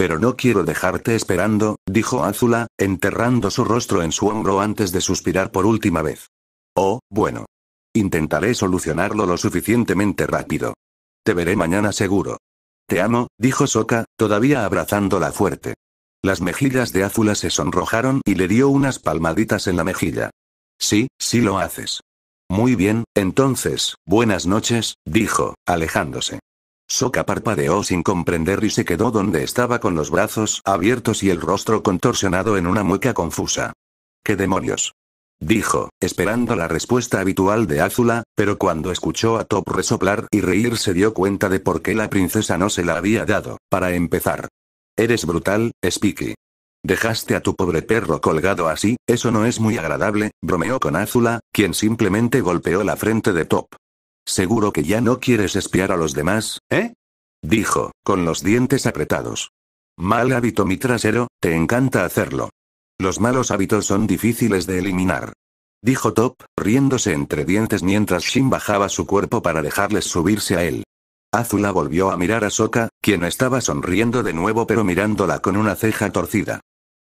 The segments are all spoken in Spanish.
Pero no quiero dejarte esperando, dijo Azula, enterrando su rostro en su hombro antes de suspirar por última vez. Oh, bueno. Intentaré solucionarlo lo suficientemente rápido. Te veré mañana seguro. Te amo, dijo Soka, todavía abrazándola fuerte. Las mejillas de Azula se sonrojaron y le dio unas palmaditas en la mejilla. Sí, sí lo haces. Muy bien, entonces, buenas noches, dijo, alejándose. Soka parpadeó sin comprender y se quedó donde estaba con los brazos abiertos y el rostro contorsionado en una mueca confusa. ¿Qué demonios? Dijo, esperando la respuesta habitual de Azula, pero cuando escuchó a Top resoplar y reír se dio cuenta de por qué la princesa no se la había dado, para empezar. Eres brutal, Speaky. Dejaste a tu pobre perro colgado así, eso no es muy agradable, bromeó con Azula, quien simplemente golpeó la frente de Top. Seguro que ya no quieres espiar a los demás, ¿eh? Dijo, con los dientes apretados. Mal hábito mi trasero, te encanta hacerlo. Los malos hábitos son difíciles de eliminar. Dijo Top, riéndose entre dientes mientras Shin bajaba su cuerpo para dejarles subirse a él. Azula volvió a mirar a Soka, quien estaba sonriendo de nuevo pero mirándola con una ceja torcida.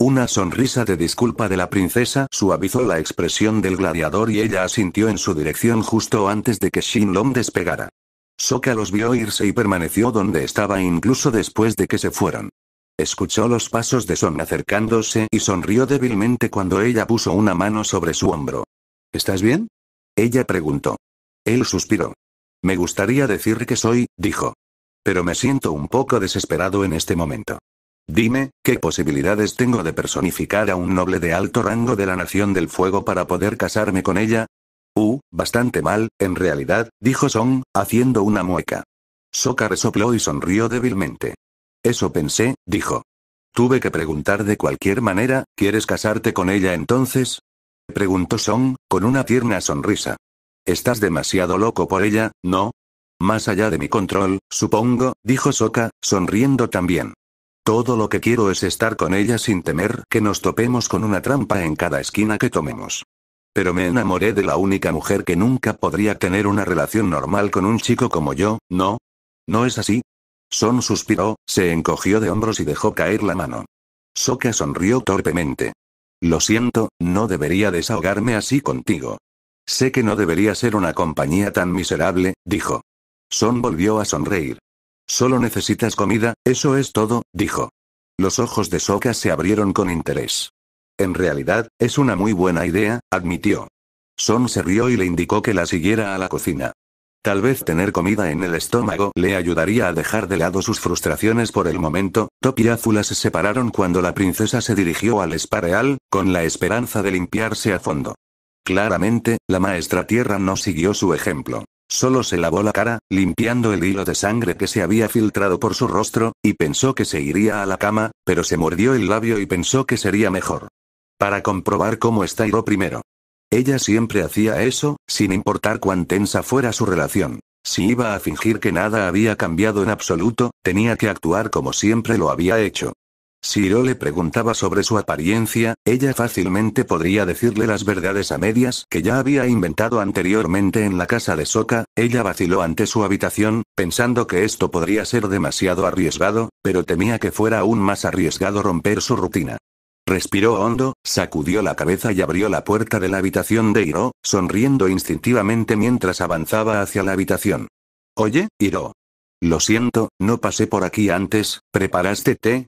Una sonrisa de disculpa de la princesa suavizó la expresión del gladiador y ella asintió en su dirección justo antes de que Shin Long despegara. Soka los vio irse y permaneció donde estaba incluso después de que se fueron. Escuchó los pasos de Son acercándose y sonrió débilmente cuando ella puso una mano sobre su hombro. ¿Estás bien? Ella preguntó. Él suspiró. Me gustaría decir que soy, dijo. Pero me siento un poco desesperado en este momento. Dime, ¿qué posibilidades tengo de personificar a un noble de alto rango de la Nación del Fuego para poder casarme con ella? Uh, bastante mal, en realidad, dijo Song, haciendo una mueca. Soka resopló y sonrió débilmente. Eso pensé, dijo. Tuve que preguntar de cualquier manera, ¿quieres casarte con ella entonces? Preguntó Song, con una tierna sonrisa. Estás demasiado loco por ella, ¿no? Más allá de mi control, supongo, dijo Soka, sonriendo también. Todo lo que quiero es estar con ella sin temer que nos topemos con una trampa en cada esquina que tomemos. Pero me enamoré de la única mujer que nunca podría tener una relación normal con un chico como yo, ¿no? ¿No es así? Son suspiró, se encogió de hombros y dejó caer la mano. Soka sonrió torpemente. Lo siento, no debería desahogarme así contigo. Sé que no debería ser una compañía tan miserable, dijo. Son volvió a sonreír. Solo necesitas comida, eso es todo, dijo. Los ojos de Soka se abrieron con interés. En realidad, es una muy buena idea, admitió. Son se rió y le indicó que la siguiera a la cocina. Tal vez tener comida en el estómago le ayudaría a dejar de lado sus frustraciones por el momento. Top se separaron cuando la princesa se dirigió al spa con la esperanza de limpiarse a fondo. Claramente, la maestra tierra no siguió su ejemplo. Solo se lavó la cara, limpiando el hilo de sangre que se había filtrado por su rostro, y pensó que se iría a la cama, pero se mordió el labio y pensó que sería mejor. Para comprobar cómo está primero. Ella siempre hacía eso, sin importar cuán tensa fuera su relación. Si iba a fingir que nada había cambiado en absoluto, tenía que actuar como siempre lo había hecho. Si Hiro le preguntaba sobre su apariencia, ella fácilmente podría decirle las verdades a medias que ya había inventado anteriormente en la casa de Soka, ella vaciló ante su habitación, pensando que esto podría ser demasiado arriesgado, pero temía que fuera aún más arriesgado romper su rutina. Respiró hondo, sacudió la cabeza y abrió la puerta de la habitación de Hiro, sonriendo instintivamente mientras avanzaba hacia la habitación. Oye, Hiro. Lo siento, no pasé por aquí antes, ¿preparaste té?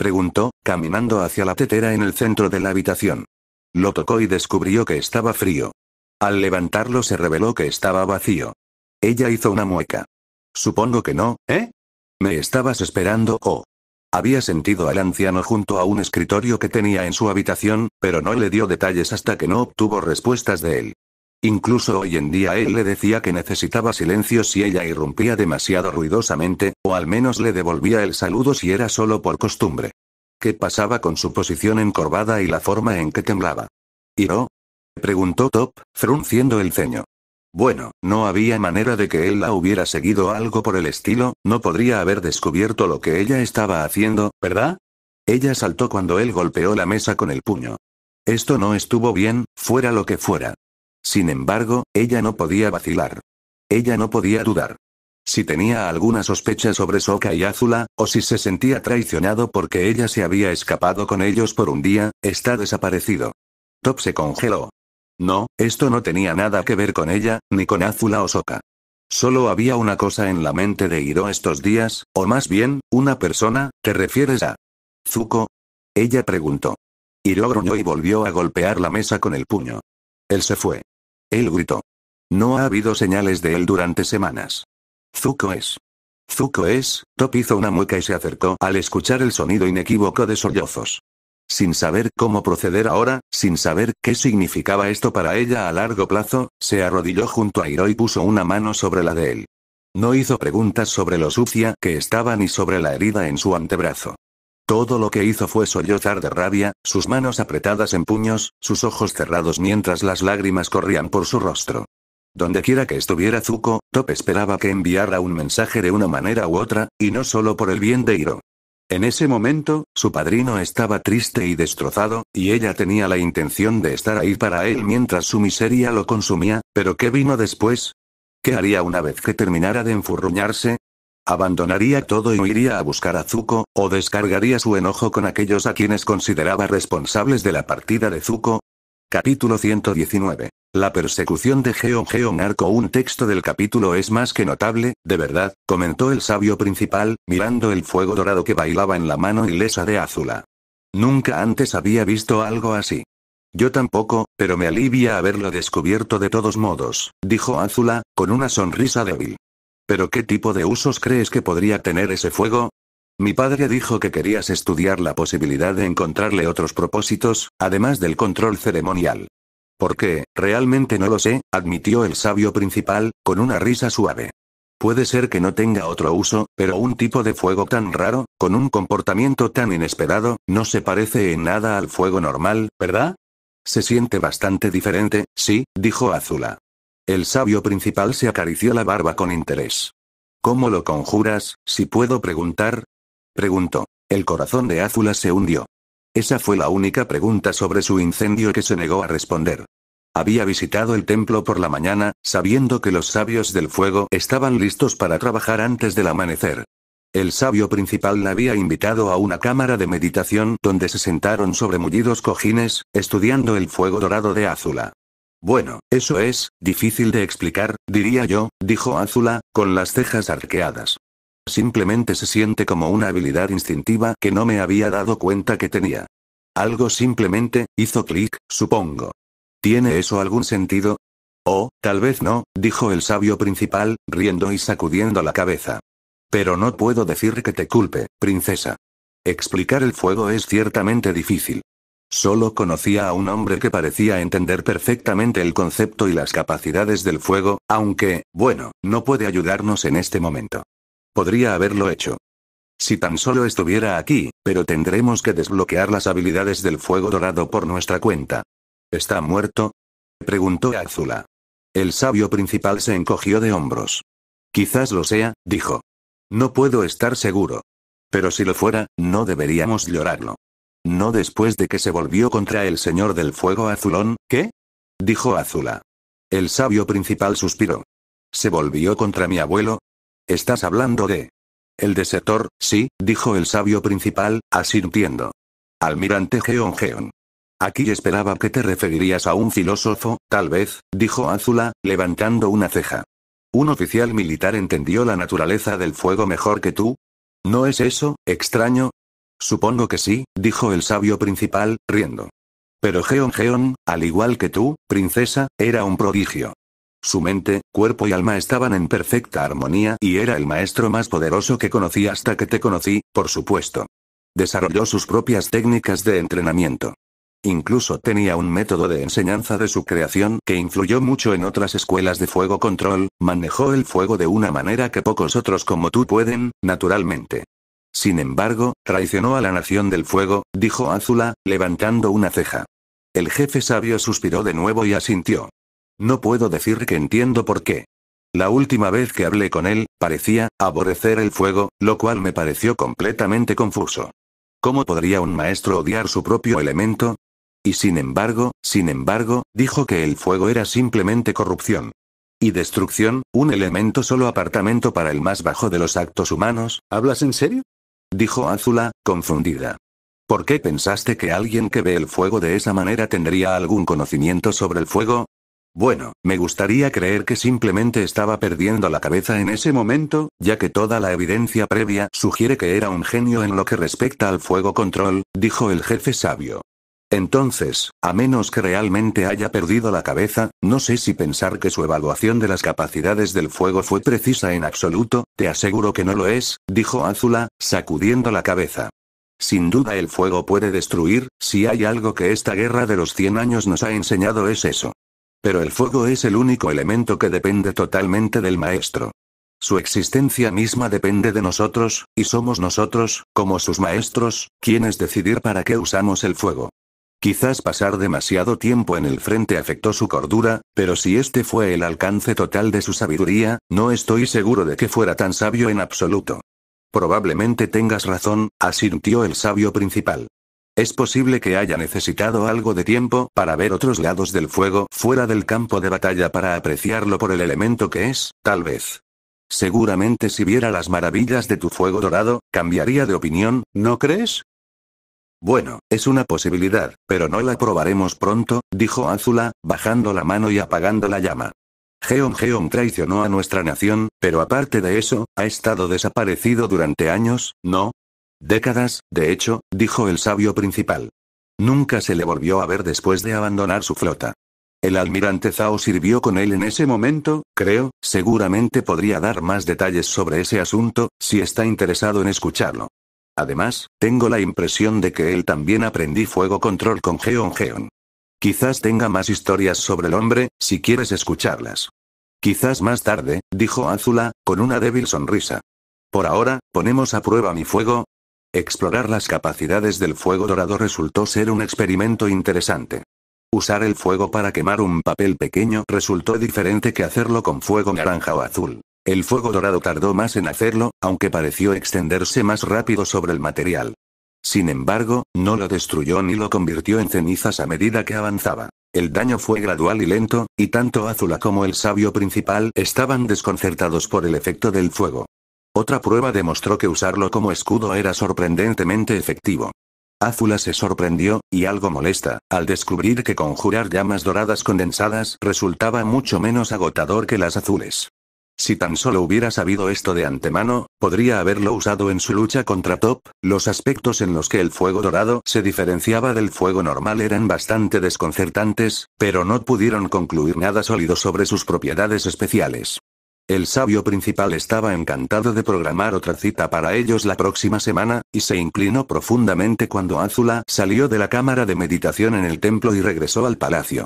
Preguntó, caminando hacia la tetera en el centro de la habitación. Lo tocó y descubrió que estaba frío. Al levantarlo se reveló que estaba vacío. Ella hizo una mueca. Supongo que no, ¿eh? Me estabas esperando o... Había sentido al anciano junto a un escritorio que tenía en su habitación, pero no le dio detalles hasta que no obtuvo respuestas de él. Incluso hoy en día él le decía que necesitaba silencio si ella irrumpía demasiado ruidosamente, o al menos le devolvía el saludo si era solo por costumbre. ¿Qué pasaba con su posición encorvada y la forma en que temblaba? Le preguntó Top, frunciendo el ceño. Bueno, no había manera de que él la hubiera seguido algo por el estilo, no podría haber descubierto lo que ella estaba haciendo, ¿verdad? Ella saltó cuando él golpeó la mesa con el puño. Esto no estuvo bien, fuera lo que fuera. Sin embargo, ella no podía vacilar. Ella no podía dudar. Si tenía alguna sospecha sobre Soka y Azula, o si se sentía traicionado porque ella se había escapado con ellos por un día, está desaparecido. Top se congeló. No, esto no tenía nada que ver con ella, ni con Azula o Soka. Solo había una cosa en la mente de Hiro estos días, o más bien, una persona, ¿te refieres a Zuko? Ella preguntó. Hiro gruñó y volvió a golpear la mesa con el puño. Él se fue. Él gritó. No ha habido señales de él durante semanas. Zuko es. Zuko es, Top hizo una mueca y se acercó al escuchar el sonido inequívoco de sollozos. Sin saber cómo proceder ahora, sin saber qué significaba esto para ella a largo plazo, se arrodilló junto a Hiro y puso una mano sobre la de él. No hizo preguntas sobre lo sucia que estaba ni sobre la herida en su antebrazo. Todo lo que hizo fue sollozar de rabia, sus manos apretadas en puños, sus ojos cerrados mientras las lágrimas corrían por su rostro. Donde quiera que estuviera Zuko, Top esperaba que enviara un mensaje de una manera u otra, y no solo por el bien de Hiro. En ese momento, su padrino estaba triste y destrozado, y ella tenía la intención de estar ahí para él mientras su miseria lo consumía, pero ¿qué vino después? ¿Qué haría una vez que terminara de enfurruñarse? Abandonaría todo y iría a buscar a Zuko, o descargaría su enojo con aquellos a quienes consideraba responsables de la partida de Zuko. Capítulo 119. La persecución de Geon Geon Arco Un texto del capítulo es más que notable, de verdad, comentó el sabio principal, mirando el fuego dorado que bailaba en la mano ilesa de Azula. Nunca antes había visto algo así. Yo tampoco, pero me alivia haberlo descubierto de todos modos, dijo Azula, con una sonrisa débil. ¿Pero qué tipo de usos crees que podría tener ese fuego? Mi padre dijo que querías estudiar la posibilidad de encontrarle otros propósitos, además del control ceremonial. ¿Por qué? Realmente no lo sé, admitió el sabio principal, con una risa suave. Puede ser que no tenga otro uso, pero un tipo de fuego tan raro, con un comportamiento tan inesperado, no se parece en nada al fuego normal, ¿verdad? Se siente bastante diferente, sí, dijo Azula. El sabio principal se acarició la barba con interés. ¿Cómo lo conjuras, si puedo preguntar? Preguntó. El corazón de Azula se hundió. Esa fue la única pregunta sobre su incendio que se negó a responder. Había visitado el templo por la mañana, sabiendo que los sabios del fuego estaban listos para trabajar antes del amanecer. El sabio principal la había invitado a una cámara de meditación donde se sentaron sobre mullidos cojines, estudiando el fuego dorado de Azula. Bueno, eso es, difícil de explicar, diría yo, dijo Azula, con las cejas arqueadas. Simplemente se siente como una habilidad instintiva que no me había dado cuenta que tenía. Algo simplemente, hizo clic, supongo. ¿Tiene eso algún sentido? Oh, tal vez no, dijo el sabio principal, riendo y sacudiendo la cabeza. Pero no puedo decir que te culpe, princesa. Explicar el fuego es ciertamente difícil. Solo conocía a un hombre que parecía entender perfectamente el concepto y las capacidades del fuego, aunque, bueno, no puede ayudarnos en este momento. Podría haberlo hecho. Si tan solo estuviera aquí, pero tendremos que desbloquear las habilidades del fuego dorado por nuestra cuenta. ¿Está muerto? preguntó Azula. El sabio principal se encogió de hombros. Quizás lo sea, dijo. No puedo estar seguro. Pero si lo fuera, no deberíamos llorarlo. No después de que se volvió contra el señor del fuego azulón, ¿qué? dijo Azula. El sabio principal suspiró. ¿Se volvió contra mi abuelo? Estás hablando de... El desertor, sí, dijo el sabio principal, asintiendo. Almirante Geon Geon. Aquí esperaba que te referirías a un filósofo, tal vez, dijo Azula, levantando una ceja. ¿Un oficial militar entendió la naturaleza del fuego mejor que tú? ¿No es eso, extraño? Supongo que sí, dijo el sabio principal, riendo. Pero Geon Geon, al igual que tú, princesa, era un prodigio. Su mente, cuerpo y alma estaban en perfecta armonía y era el maestro más poderoso que conocí hasta que te conocí, por supuesto. Desarrolló sus propias técnicas de entrenamiento. Incluso tenía un método de enseñanza de su creación que influyó mucho en otras escuelas de fuego control, manejó el fuego de una manera que pocos otros como tú pueden, naturalmente. Sin embargo, traicionó a la Nación del Fuego, dijo Azula, levantando una ceja. El jefe sabio suspiró de nuevo y asintió. No puedo decir que entiendo por qué. La última vez que hablé con él, parecía aborrecer el fuego, lo cual me pareció completamente confuso. ¿Cómo podría un maestro odiar su propio elemento? Y sin embargo, sin embargo, dijo que el fuego era simplemente corrupción. Y destrucción, un elemento solo apartamento para el más bajo de los actos humanos, ¿hablas en serio? dijo Azula, confundida. ¿Por qué pensaste que alguien que ve el fuego de esa manera tendría algún conocimiento sobre el fuego? Bueno, me gustaría creer que simplemente estaba perdiendo la cabeza en ese momento, ya que toda la evidencia previa sugiere que era un genio en lo que respecta al fuego control, dijo el jefe sabio. Entonces, a menos que realmente haya perdido la cabeza, no sé si pensar que su evaluación de las capacidades del fuego fue precisa en absoluto, te aseguro que no lo es, dijo Azula, sacudiendo la cabeza. Sin duda el fuego puede destruir, si hay algo que esta guerra de los 100 años nos ha enseñado es eso. Pero el fuego es el único elemento que depende totalmente del maestro. Su existencia misma depende de nosotros, y somos nosotros, como sus maestros, quienes decidir para qué usamos el fuego. Quizás pasar demasiado tiempo en el frente afectó su cordura, pero si este fue el alcance total de su sabiduría, no estoy seguro de que fuera tan sabio en absoluto. Probablemente tengas razón, asintió el sabio principal. Es posible que haya necesitado algo de tiempo para ver otros lados del fuego fuera del campo de batalla para apreciarlo por el elemento que es, tal vez. Seguramente si viera las maravillas de tu fuego dorado, cambiaría de opinión, ¿no crees? Bueno, es una posibilidad, pero no la probaremos pronto, dijo Azula, bajando la mano y apagando la llama. Geon Geon traicionó a nuestra nación, pero aparte de eso, ha estado desaparecido durante años, ¿no? Décadas, de hecho, dijo el sabio principal. Nunca se le volvió a ver después de abandonar su flota. El almirante Zhao sirvió con él en ese momento, creo, seguramente podría dar más detalles sobre ese asunto, si está interesado en escucharlo. Además, tengo la impresión de que él también aprendí fuego control con Geon Geon. Quizás tenga más historias sobre el hombre, si quieres escucharlas. Quizás más tarde, dijo Azula, con una débil sonrisa. Por ahora, ponemos a prueba mi fuego. Explorar las capacidades del fuego dorado resultó ser un experimento interesante. Usar el fuego para quemar un papel pequeño resultó diferente que hacerlo con fuego naranja o azul. El fuego dorado tardó más en hacerlo, aunque pareció extenderse más rápido sobre el material. Sin embargo, no lo destruyó ni lo convirtió en cenizas a medida que avanzaba. El daño fue gradual y lento, y tanto Azula como el sabio principal estaban desconcertados por el efecto del fuego. Otra prueba demostró que usarlo como escudo era sorprendentemente efectivo. Azula se sorprendió, y algo molesta, al descubrir que conjurar llamas doradas condensadas resultaba mucho menos agotador que las azules. Si tan solo hubiera sabido esto de antemano, podría haberlo usado en su lucha contra Top, los aspectos en los que el fuego dorado se diferenciaba del fuego normal eran bastante desconcertantes, pero no pudieron concluir nada sólido sobre sus propiedades especiales. El sabio principal estaba encantado de programar otra cita para ellos la próxima semana, y se inclinó profundamente cuando Azula salió de la cámara de meditación en el templo y regresó al palacio.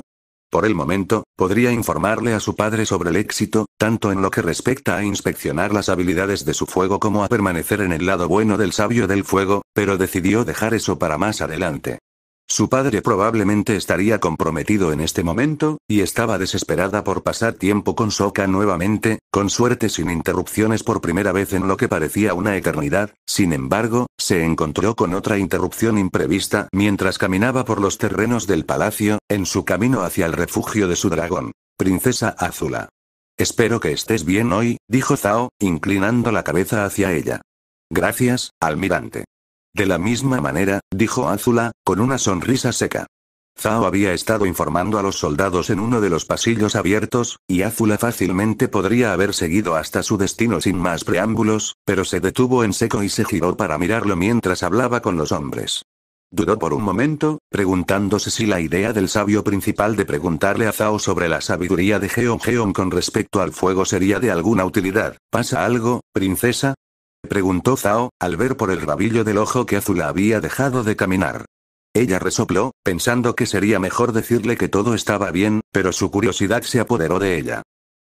Por el momento, Podría informarle a su padre sobre el éxito, tanto en lo que respecta a inspeccionar las habilidades de su fuego como a permanecer en el lado bueno del sabio del fuego, pero decidió dejar eso para más adelante. Su padre probablemente estaría comprometido en este momento, y estaba desesperada por pasar tiempo con Soka nuevamente, con suerte sin interrupciones por primera vez en lo que parecía una eternidad, sin embargo, se encontró con otra interrupción imprevista mientras caminaba por los terrenos del palacio, en su camino hacia el refugio de su dragón, Princesa Azula. Espero que estés bien hoy, dijo Zhao, inclinando la cabeza hacia ella. Gracias, almirante. De la misma manera, dijo Azula, con una sonrisa seca. Zao había estado informando a los soldados en uno de los pasillos abiertos, y Azula fácilmente podría haber seguido hasta su destino sin más preámbulos, pero se detuvo en seco y se giró para mirarlo mientras hablaba con los hombres. Dudó por un momento, preguntándose si la idea del sabio principal de preguntarle a Zao sobre la sabiduría de Geon Geon con respecto al fuego sería de alguna utilidad. ¿Pasa algo, princesa? preguntó Zhao, al ver por el rabillo del ojo que Azula había dejado de caminar. Ella resopló, pensando que sería mejor decirle que todo estaba bien, pero su curiosidad se apoderó de ella.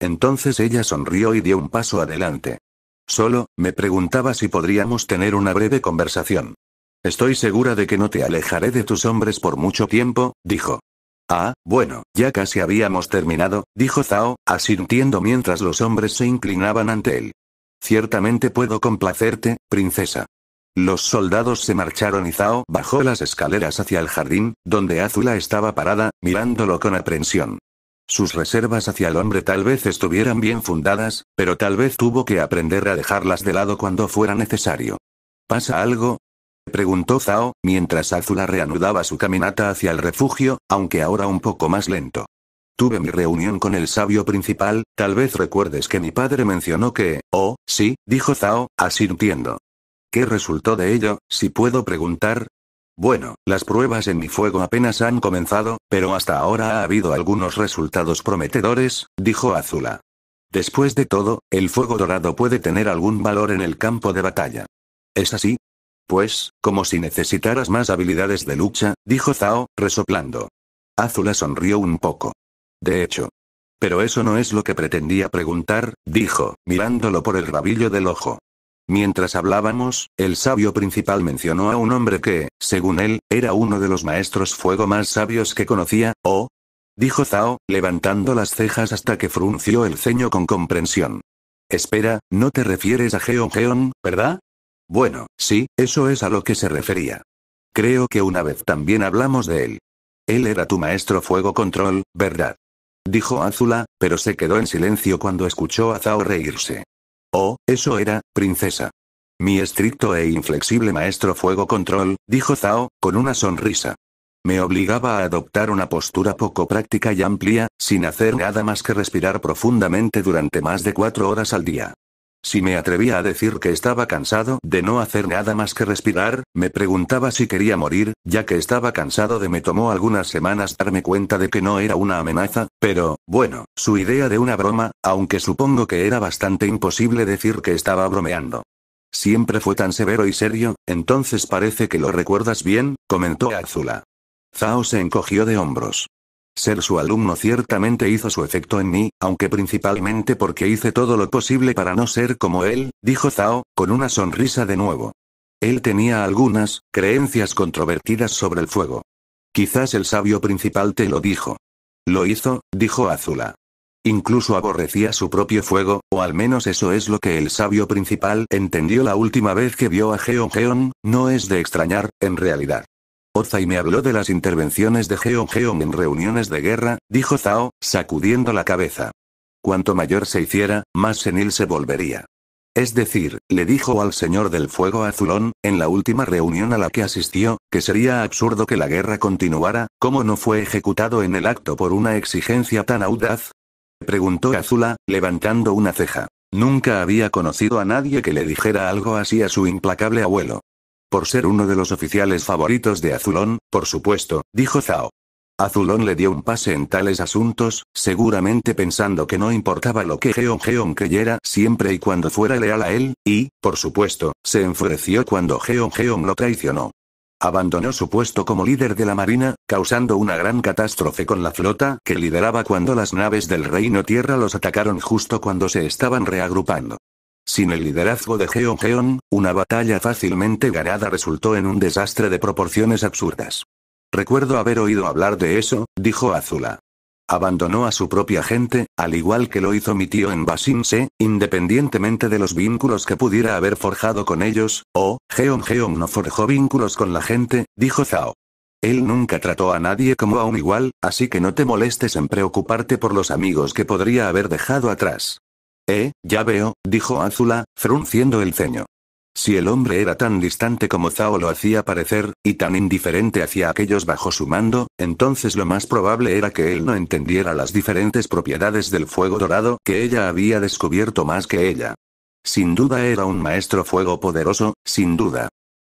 Entonces ella sonrió y dio un paso adelante. Solo, me preguntaba si podríamos tener una breve conversación. Estoy segura de que no te alejaré de tus hombres por mucho tiempo, dijo. Ah, bueno, ya casi habíamos terminado, dijo Zhao, asintiendo mientras los hombres se inclinaban ante él. Ciertamente puedo complacerte, princesa. Los soldados se marcharon y Zao bajó las escaleras hacia el jardín, donde Azula estaba parada, mirándolo con aprensión. Sus reservas hacia el hombre tal vez estuvieran bien fundadas, pero tal vez tuvo que aprender a dejarlas de lado cuando fuera necesario. ¿Pasa algo? preguntó Zao, mientras Azula reanudaba su caminata hacia el refugio, aunque ahora un poco más lento. Tuve mi reunión con el sabio principal, tal vez recuerdes que mi padre mencionó que, oh, sí, dijo Zhao, asintiendo. ¿Qué resultó de ello, si puedo preguntar? Bueno, las pruebas en mi fuego apenas han comenzado, pero hasta ahora ha habido algunos resultados prometedores, dijo Azula. Después de todo, el fuego dorado puede tener algún valor en el campo de batalla. ¿Es así? Pues, como si necesitaras más habilidades de lucha, dijo Zhao, resoplando. Azula sonrió un poco de hecho. Pero eso no es lo que pretendía preguntar, dijo, mirándolo por el rabillo del ojo. Mientras hablábamos, el sabio principal mencionó a un hombre que, según él, era uno de los maestros fuego más sabios que conocía, ¿o? Dijo Zhao, levantando las cejas hasta que frunció el ceño con comprensión. Espera, no te refieres a Geon Geon, ¿verdad? Bueno, sí, eso es a lo que se refería. Creo que una vez también hablamos de él. Él era tu maestro fuego control, ¿verdad? dijo Azula, pero se quedó en silencio cuando escuchó a Zao reírse. Oh, eso era, princesa. Mi estricto e inflexible maestro fuego control, dijo Zao, con una sonrisa. Me obligaba a adoptar una postura poco práctica y amplia, sin hacer nada más que respirar profundamente durante más de cuatro horas al día. Si me atrevía a decir que estaba cansado de no hacer nada más que respirar, me preguntaba si quería morir, ya que estaba cansado de me tomó algunas semanas darme cuenta de que no era una amenaza, pero, bueno, su idea de una broma, aunque supongo que era bastante imposible decir que estaba bromeando. Siempre fue tan severo y serio, entonces parece que lo recuerdas bien, comentó Azula. Zao se encogió de hombros. Ser su alumno ciertamente hizo su efecto en mí, aunque principalmente porque hice todo lo posible para no ser como él, dijo Zhao, con una sonrisa de nuevo. Él tenía algunas creencias controvertidas sobre el fuego. Quizás el sabio principal te lo dijo. Lo hizo, dijo Azula. Incluso aborrecía su propio fuego, o al menos eso es lo que el sabio principal entendió la última vez que vio a Geon no es de extrañar, en realidad y me habló de las intervenciones de Geon Geon en reuniones de guerra, dijo Zhao, sacudiendo la cabeza. Cuanto mayor se hiciera, más senil se volvería. Es decir, le dijo al señor del fuego azulón, en la última reunión a la que asistió, que sería absurdo que la guerra continuara, como no fue ejecutado en el acto por una exigencia tan audaz. Preguntó Azula, levantando una ceja. Nunca había conocido a nadie que le dijera algo así a su implacable abuelo. Por ser uno de los oficiales favoritos de Azulón, por supuesto, dijo Zhao. Azulón le dio un pase en tales asuntos, seguramente pensando que no importaba lo que Geon Geon creyera siempre y cuando fuera leal a él, y, por supuesto, se enfureció cuando Geon Geon lo traicionó. Abandonó su puesto como líder de la marina, causando una gran catástrofe con la flota que lideraba cuando las naves del Reino Tierra los atacaron justo cuando se estaban reagrupando. Sin el liderazgo de Geon Geon, una batalla fácilmente ganada resultó en un desastre de proporciones absurdas. Recuerdo haber oído hablar de eso, dijo Azula. Abandonó a su propia gente, al igual que lo hizo mi tío en Basinse, independientemente de los vínculos que pudiera haber forjado con ellos, o, oh, Geon Geon no forjó vínculos con la gente, dijo Zhao. Él nunca trató a nadie como a un igual, así que no te molestes en preocuparte por los amigos que podría haber dejado atrás. Eh, ya veo, dijo Azula, frunciendo el ceño. Si el hombre era tan distante como Zao lo hacía parecer, y tan indiferente hacia aquellos bajo su mando, entonces lo más probable era que él no entendiera las diferentes propiedades del fuego dorado que ella había descubierto más que ella. Sin duda era un maestro fuego poderoso, sin duda.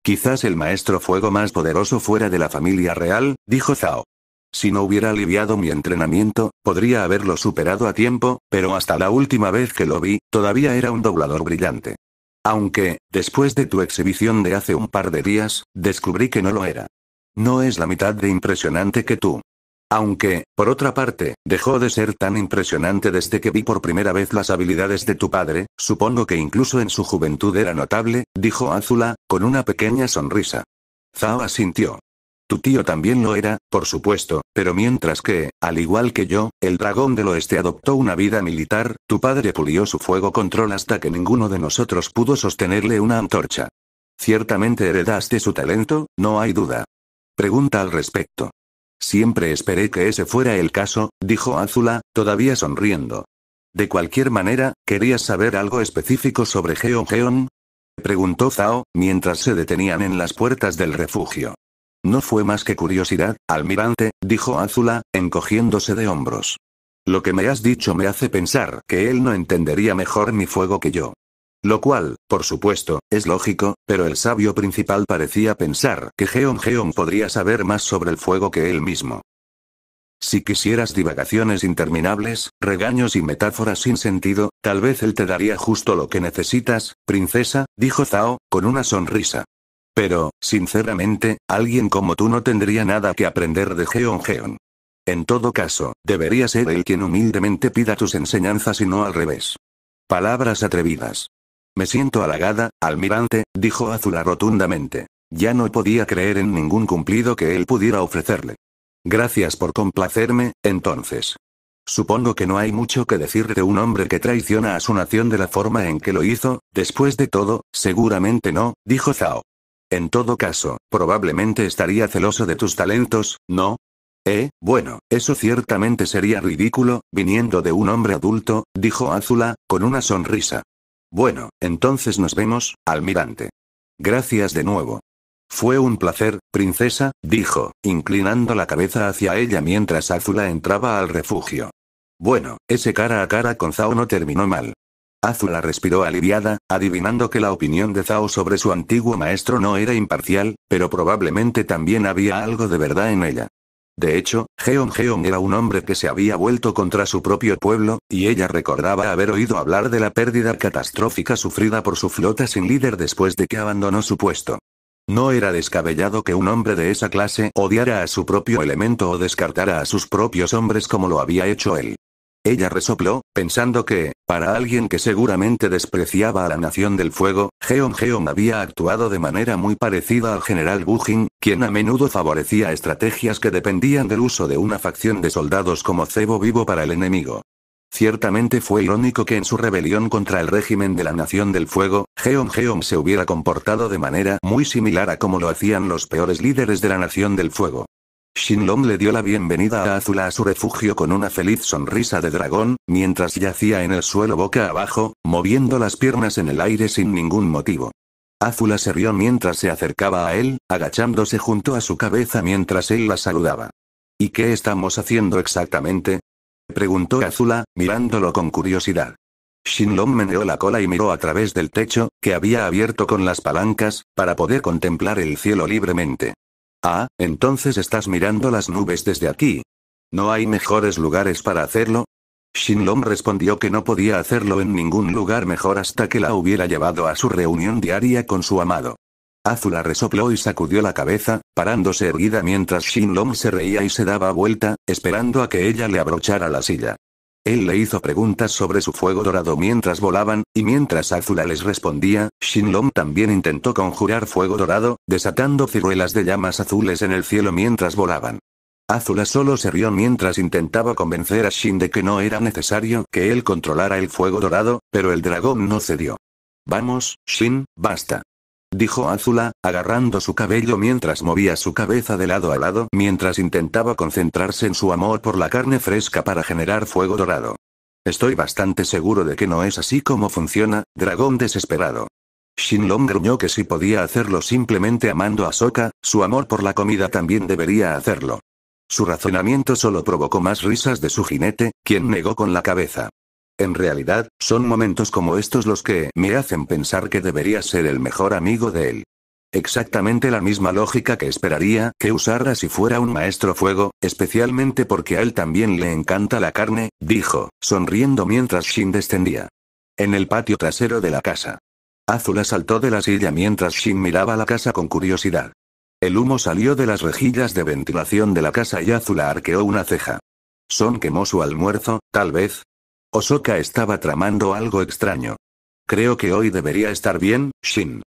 Quizás el maestro fuego más poderoso fuera de la familia real, dijo Zhao. Si no hubiera aliviado mi entrenamiento, podría haberlo superado a tiempo, pero hasta la última vez que lo vi, todavía era un doblador brillante. Aunque, después de tu exhibición de hace un par de días, descubrí que no lo era. No es la mitad de impresionante que tú. Aunque, por otra parte, dejó de ser tan impresionante desde que vi por primera vez las habilidades de tu padre, supongo que incluso en su juventud era notable, dijo Azula, con una pequeña sonrisa. Zao asintió. Tu tío también lo era, por supuesto, pero mientras que, al igual que yo, el dragón del oeste adoptó una vida militar, tu padre pulió su fuego control hasta que ninguno de nosotros pudo sostenerle una antorcha. Ciertamente heredaste su talento, no hay duda. Pregunta al respecto. Siempre esperé que ese fuera el caso, dijo Azula, todavía sonriendo. De cualquier manera, ¿querías saber algo específico sobre Geon Geon? Preguntó Zhao, mientras se detenían en las puertas del refugio. No fue más que curiosidad, almirante, dijo Azula, encogiéndose de hombros. Lo que me has dicho me hace pensar que él no entendería mejor mi fuego que yo. Lo cual, por supuesto, es lógico, pero el sabio principal parecía pensar que Geon Geon podría saber más sobre el fuego que él mismo. Si quisieras divagaciones interminables, regaños y metáforas sin sentido, tal vez él te daría justo lo que necesitas, princesa, dijo Zhao, con una sonrisa. Pero, sinceramente, alguien como tú no tendría nada que aprender de Geon Geon. En todo caso, debería ser él quien humildemente pida tus enseñanzas y no al revés. Palabras atrevidas. Me siento halagada, almirante, dijo Azula rotundamente. Ya no podía creer en ningún cumplido que él pudiera ofrecerle. Gracias por complacerme, entonces. Supongo que no hay mucho que decir de un hombre que traiciona a su nación de la forma en que lo hizo, después de todo, seguramente no, dijo Zhao. En todo caso, probablemente estaría celoso de tus talentos, ¿no? Eh, bueno, eso ciertamente sería ridículo, viniendo de un hombre adulto, dijo Azula, con una sonrisa. Bueno, entonces nos vemos, almirante. Gracias de nuevo. Fue un placer, princesa, dijo, inclinando la cabeza hacia ella mientras Azula entraba al refugio. Bueno, ese cara a cara con Zao no terminó mal. Azula respiró aliviada, adivinando que la opinión de Zhao sobre su antiguo maestro no era imparcial, pero probablemente también había algo de verdad en ella. De hecho, Geon Geon era un hombre que se había vuelto contra su propio pueblo, y ella recordaba haber oído hablar de la pérdida catastrófica sufrida por su flota sin líder después de que abandonó su puesto. No era descabellado que un hombre de esa clase odiara a su propio elemento o descartara a sus propios hombres como lo había hecho él. Ella resopló, pensando que, para alguien que seguramente despreciaba a la Nación del Fuego, Geon Geon había actuado de manera muy parecida al general Bujin, quien a menudo favorecía estrategias que dependían del uso de una facción de soldados como cebo vivo para el enemigo. Ciertamente fue irónico que en su rebelión contra el régimen de la Nación del Fuego, Geon Geon se hubiera comportado de manera muy similar a como lo hacían los peores líderes de la Nación del Fuego. Shinlong le dio la bienvenida a Azula a su refugio con una feliz sonrisa de dragón, mientras yacía en el suelo boca abajo, moviendo las piernas en el aire sin ningún motivo. Azula se rió mientras se acercaba a él, agachándose junto a su cabeza mientras él la saludaba. ¿Y qué estamos haciendo exactamente? preguntó Azula, mirándolo con curiosidad. Shinlong meneó la cola y miró a través del techo, que había abierto con las palancas, para poder contemplar el cielo libremente. Ah, entonces estás mirando las nubes desde aquí. ¿No hay mejores lugares para hacerlo? Shinlong respondió que no podía hacerlo en ningún lugar mejor hasta que la hubiera llevado a su reunión diaria con su amado. Azula resopló y sacudió la cabeza, parándose erguida mientras Shinlong se reía y se daba vuelta, esperando a que ella le abrochara la silla. Él le hizo preguntas sobre su fuego dorado mientras volaban, y mientras Azula les respondía, Shinlong también intentó conjurar fuego dorado, desatando ciruelas de llamas azules en el cielo mientras volaban. Azula solo se rió mientras intentaba convencer a Shin de que no era necesario que él controlara el fuego dorado, pero el dragón no cedió. Vamos, Shin, basta dijo Azula, agarrando su cabello mientras movía su cabeza de lado a lado mientras intentaba concentrarse en su amor por la carne fresca para generar fuego dorado. Estoy bastante seguro de que no es así como funciona, dragón desesperado. Shinlong gruñó que si podía hacerlo simplemente amando a Soka, su amor por la comida también debería hacerlo. Su razonamiento solo provocó más risas de su jinete, quien negó con la cabeza. En realidad, son momentos como estos los que me hacen pensar que debería ser el mejor amigo de él. Exactamente la misma lógica que esperaría que usara si fuera un maestro fuego, especialmente porque a él también le encanta la carne, dijo, sonriendo mientras Shin descendía. En el patio trasero de la casa. Azula saltó de la silla mientras Shin miraba la casa con curiosidad. El humo salió de las rejillas de ventilación de la casa y Azula arqueó una ceja. Son quemó su almuerzo, tal vez, Osoka estaba tramando algo extraño. Creo que hoy debería estar bien, Shin.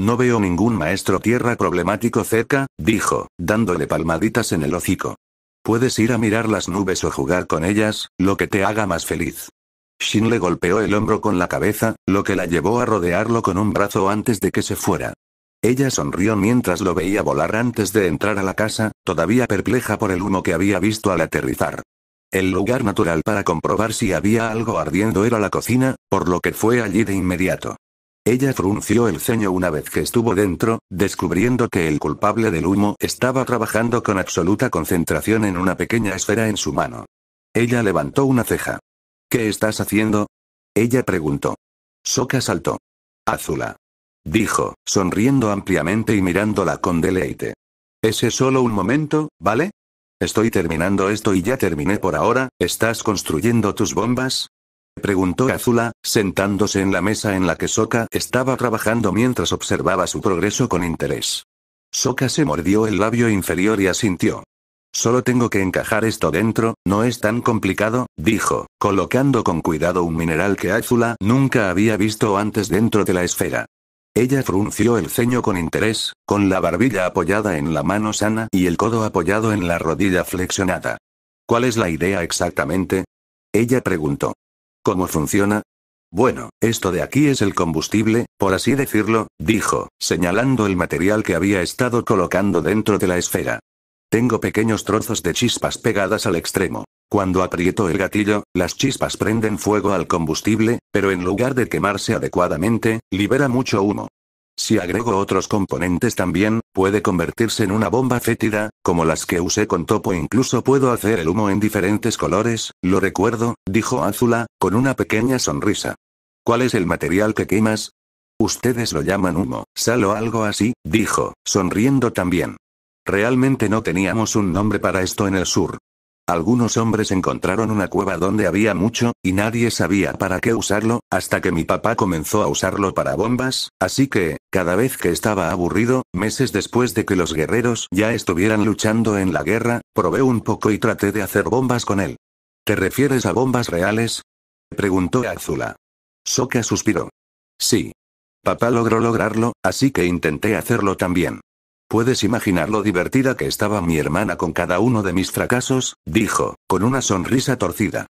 No veo ningún maestro tierra problemático cerca, dijo, dándole palmaditas en el hocico. Puedes ir a mirar las nubes o jugar con ellas, lo que te haga más feliz. Shin le golpeó el hombro con la cabeza, lo que la llevó a rodearlo con un brazo antes de que se fuera. Ella sonrió mientras lo veía volar antes de entrar a la casa, todavía perpleja por el humo que había visto al aterrizar. El lugar natural para comprobar si había algo ardiendo era la cocina, por lo que fue allí de inmediato. Ella frunció el ceño una vez que estuvo dentro, descubriendo que el culpable del humo estaba trabajando con absoluta concentración en una pequeña esfera en su mano. Ella levantó una ceja. ¿Qué estás haciendo? Ella preguntó. Soka saltó. Azula. Dijo, sonriendo ampliamente y mirándola con deleite. Ese solo un momento, ¿vale? Estoy terminando esto y ya terminé por ahora, ¿estás construyendo tus bombas? Preguntó Azula, sentándose en la mesa en la que Soka estaba trabajando mientras observaba su progreso con interés. Soka se mordió el labio inferior y asintió. Solo tengo que encajar esto dentro, no es tan complicado, dijo, colocando con cuidado un mineral que Azula nunca había visto antes dentro de la esfera. Ella frunció el ceño con interés, con la barbilla apoyada en la mano sana y el codo apoyado en la rodilla flexionada. ¿Cuál es la idea exactamente? Ella preguntó. ¿Cómo funciona? Bueno, esto de aquí es el combustible, por así decirlo, dijo, señalando el material que había estado colocando dentro de la esfera. Tengo pequeños trozos de chispas pegadas al extremo. Cuando aprieto el gatillo, las chispas prenden fuego al combustible, pero en lugar de quemarse adecuadamente, libera mucho humo. Si agrego otros componentes también, puede convertirse en una bomba fétida, como las que usé con topo incluso puedo hacer el humo en diferentes colores, lo recuerdo, dijo Azula, con una pequeña sonrisa. ¿Cuál es el material que quemas? Ustedes lo llaman humo, sal o algo así, dijo, sonriendo también. Realmente no teníamos un nombre para esto en el sur. Algunos hombres encontraron una cueva donde había mucho, y nadie sabía para qué usarlo, hasta que mi papá comenzó a usarlo para bombas, así que, cada vez que estaba aburrido, meses después de que los guerreros ya estuvieran luchando en la guerra, probé un poco y traté de hacer bombas con él. ¿Te refieres a bombas reales? preguntó Azula. Soka suspiró. Sí. Papá logró lograrlo, así que intenté hacerlo también. Puedes imaginar lo divertida que estaba mi hermana con cada uno de mis fracasos, dijo, con una sonrisa torcida.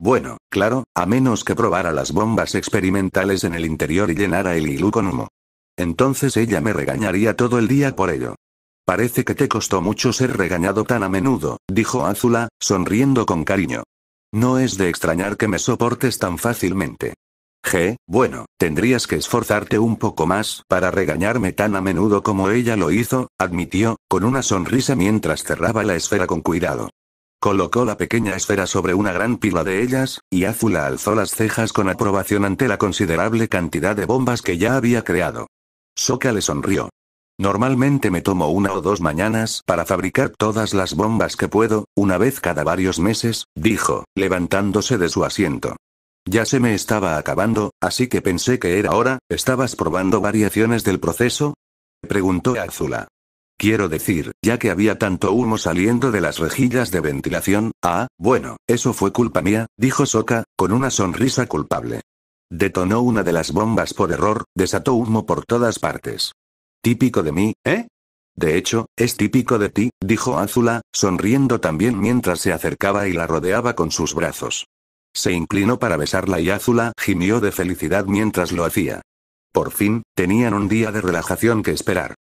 Bueno, claro, a menos que probara las bombas experimentales en el interior y llenara el hilú con humo. Entonces ella me regañaría todo el día por ello. Parece que te costó mucho ser regañado tan a menudo, dijo Azula, sonriendo con cariño. No es de extrañar que me soportes tan fácilmente bueno, tendrías que esforzarte un poco más para regañarme tan a menudo como ella lo hizo, admitió, con una sonrisa mientras cerraba la esfera con cuidado. Colocó la pequeña esfera sobre una gran pila de ellas, y Azula alzó las cejas con aprobación ante la considerable cantidad de bombas que ya había creado. Soka le sonrió. Normalmente me tomo una o dos mañanas para fabricar todas las bombas que puedo, una vez cada varios meses, dijo, levantándose de su asiento. Ya se me estaba acabando, así que pensé que era hora, ¿estabas probando variaciones del proceso? Preguntó Azula. Quiero decir, ya que había tanto humo saliendo de las rejillas de ventilación, ah, bueno, eso fue culpa mía, dijo Soka, con una sonrisa culpable. Detonó una de las bombas por error, desató humo por todas partes. Típico de mí, ¿eh? De hecho, es típico de ti, dijo Azula, sonriendo también mientras se acercaba y la rodeaba con sus brazos. Se inclinó para besarla y Azula gimió de felicidad mientras lo hacía. Por fin, tenían un día de relajación que esperar.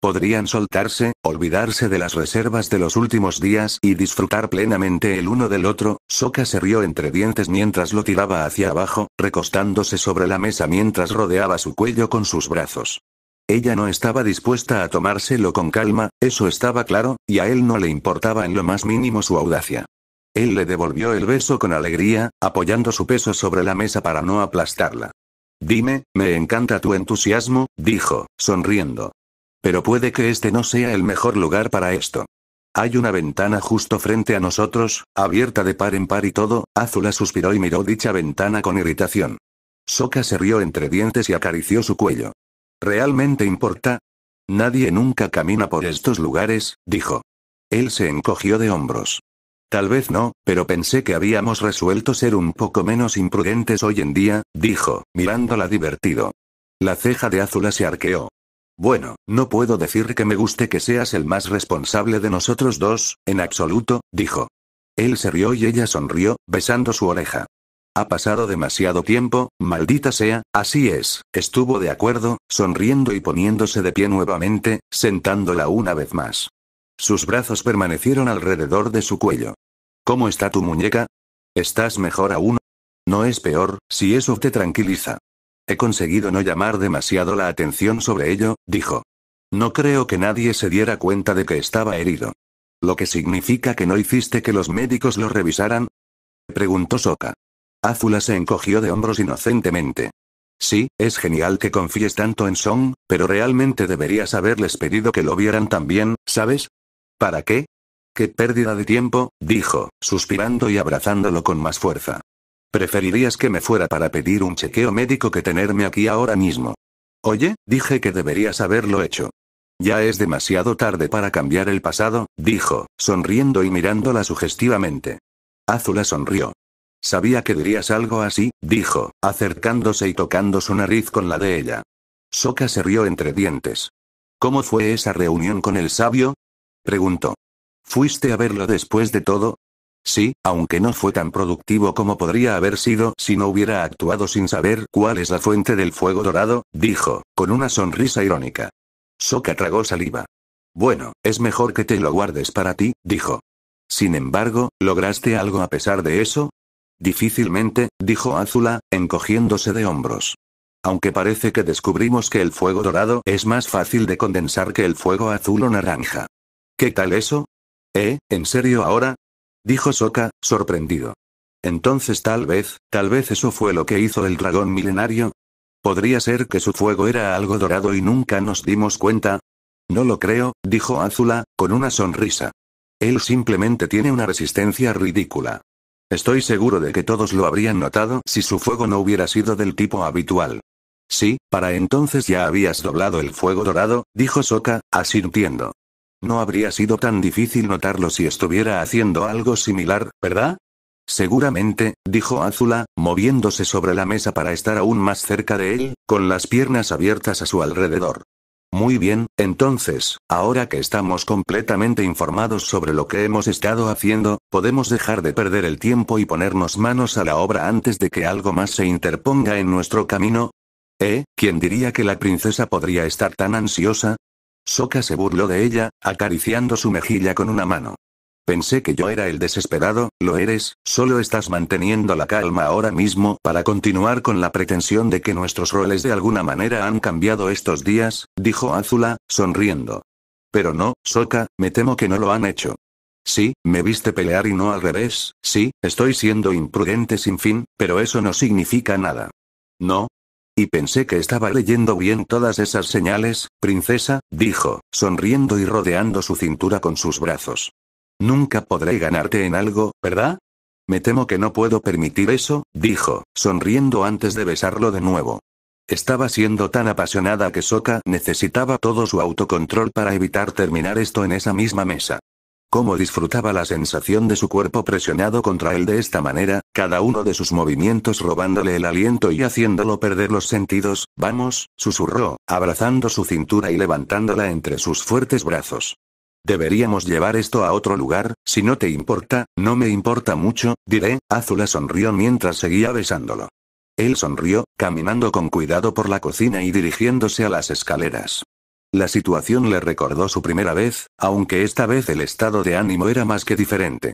Podrían soltarse, olvidarse de las reservas de los últimos días y disfrutar plenamente el uno del otro. Soka se rió entre dientes mientras lo tiraba hacia abajo, recostándose sobre la mesa mientras rodeaba su cuello con sus brazos. Ella no estaba dispuesta a tomárselo con calma, eso estaba claro, y a él no le importaba en lo más mínimo su audacia. Él le devolvió el beso con alegría, apoyando su peso sobre la mesa para no aplastarla. Dime, me encanta tu entusiasmo, dijo, sonriendo. Pero puede que este no sea el mejor lugar para esto. Hay una ventana justo frente a nosotros, abierta de par en par y todo, Azula suspiró y miró dicha ventana con irritación. Soka se rió entre dientes y acarició su cuello. ¿Realmente importa? Nadie nunca camina por estos lugares, dijo. Él se encogió de hombros. Tal vez no, pero pensé que habíamos resuelto ser un poco menos imprudentes hoy en día, dijo, mirándola divertido. La ceja de Azula se arqueó. Bueno, no puedo decir que me guste que seas el más responsable de nosotros dos, en absoluto, dijo. Él se rió y ella sonrió, besando su oreja. Ha pasado demasiado tiempo, maldita sea, así es, estuvo de acuerdo, sonriendo y poniéndose de pie nuevamente, sentándola una vez más. Sus brazos permanecieron alrededor de su cuello. ¿Cómo está tu muñeca? ¿Estás mejor aún? No es peor, si eso te tranquiliza. He conseguido no llamar demasiado la atención sobre ello, dijo. No creo que nadie se diera cuenta de que estaba herido. ¿Lo que significa que no hiciste que los médicos lo revisaran? Preguntó Soka. Azula se encogió de hombros inocentemente. Sí, es genial que confíes tanto en Song, pero realmente deberías haberles pedido que lo vieran también, ¿sabes? ¿Para qué? Qué pérdida de tiempo, dijo, suspirando y abrazándolo con más fuerza. Preferirías que me fuera para pedir un chequeo médico que tenerme aquí ahora mismo. Oye, dije que deberías haberlo hecho. Ya es demasiado tarde para cambiar el pasado, dijo, sonriendo y mirándola sugestivamente. Azula sonrió. Sabía que dirías algo así, dijo, acercándose y tocando su nariz con la de ella. Soka se rió entre dientes. ¿Cómo fue esa reunión con el sabio? preguntó. ¿Fuiste a verlo después de todo? Sí, aunque no fue tan productivo como podría haber sido si no hubiera actuado sin saber cuál es la fuente del fuego dorado, dijo, con una sonrisa irónica. Soka tragó saliva. Bueno, es mejor que te lo guardes para ti, dijo. Sin embargo, ¿lograste algo a pesar de eso? Difícilmente, dijo Azula, encogiéndose de hombros. Aunque parece que descubrimos que el fuego dorado es más fácil de condensar que el fuego azul o naranja. ¿Qué tal eso? ¿Eh, en serio ahora? dijo Soka, sorprendido. Entonces tal vez, tal vez eso fue lo que hizo el dragón milenario. Podría ser que su fuego era algo dorado y nunca nos dimos cuenta. No lo creo, dijo Azula, con una sonrisa. Él simplemente tiene una resistencia ridícula. Estoy seguro de que todos lo habrían notado si su fuego no hubiera sido del tipo habitual. Sí, para entonces ya habías doblado el fuego dorado, dijo Soka, asintiendo. No habría sido tan difícil notarlo si estuviera haciendo algo similar, ¿verdad? Seguramente, dijo Azula, moviéndose sobre la mesa para estar aún más cerca de él, con las piernas abiertas a su alrededor. Muy bien, entonces, ahora que estamos completamente informados sobre lo que hemos estado haciendo, podemos dejar de perder el tiempo y ponernos manos a la obra antes de que algo más se interponga en nuestro camino. ¿Eh? ¿Quién diría que la princesa podría estar tan ansiosa? Soka se burló de ella, acariciando su mejilla con una mano. Pensé que yo era el desesperado, lo eres, solo estás manteniendo la calma ahora mismo para continuar con la pretensión de que nuestros roles de alguna manera han cambiado estos días, dijo Azula, sonriendo. Pero no, Soka, me temo que no lo han hecho. Sí, me viste pelear y no al revés, sí, estoy siendo imprudente sin fin, pero eso no significa nada. No, y pensé que estaba leyendo bien todas esas señales, princesa, dijo, sonriendo y rodeando su cintura con sus brazos. Nunca podré ganarte en algo, ¿verdad? Me temo que no puedo permitir eso, dijo, sonriendo antes de besarlo de nuevo. Estaba siendo tan apasionada que Soka necesitaba todo su autocontrol para evitar terminar esto en esa misma mesa cómo disfrutaba la sensación de su cuerpo presionado contra él de esta manera, cada uno de sus movimientos robándole el aliento y haciéndolo perder los sentidos, vamos, susurró, abrazando su cintura y levantándola entre sus fuertes brazos. Deberíamos llevar esto a otro lugar, si no te importa, no me importa mucho, diré, Azula sonrió mientras seguía besándolo. Él sonrió, caminando con cuidado por la cocina y dirigiéndose a las escaleras. La situación le recordó su primera vez, aunque esta vez el estado de ánimo era más que diferente.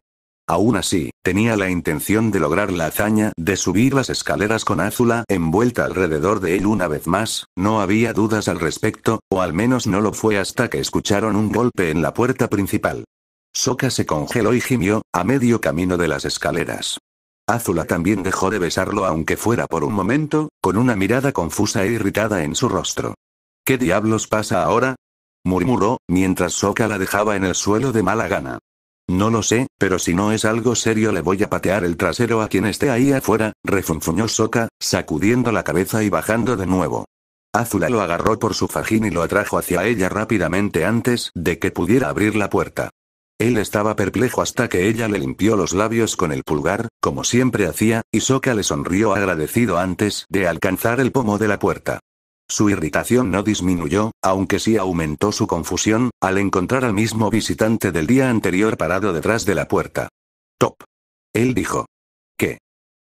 Aún así, tenía la intención de lograr la hazaña de subir las escaleras con Azula envuelta alrededor de él una vez más, no había dudas al respecto, o al menos no lo fue hasta que escucharon un golpe en la puerta principal. Soka se congeló y gimió, a medio camino de las escaleras. Azula también dejó de besarlo aunque fuera por un momento, con una mirada confusa e irritada en su rostro. ¿Qué diablos pasa ahora? murmuró, mientras Soka la dejaba en el suelo de mala gana. No lo sé, pero si no es algo serio le voy a patear el trasero a quien esté ahí afuera, refunfuñó Soka, sacudiendo la cabeza y bajando de nuevo. Azula lo agarró por su fajín y lo atrajo hacia ella rápidamente antes de que pudiera abrir la puerta. Él estaba perplejo hasta que ella le limpió los labios con el pulgar, como siempre hacía, y Soka le sonrió agradecido antes de alcanzar el pomo de la puerta. Su irritación no disminuyó, aunque sí aumentó su confusión, al encontrar al mismo visitante del día anterior parado detrás de la puerta. Top. Él dijo. ¿Qué?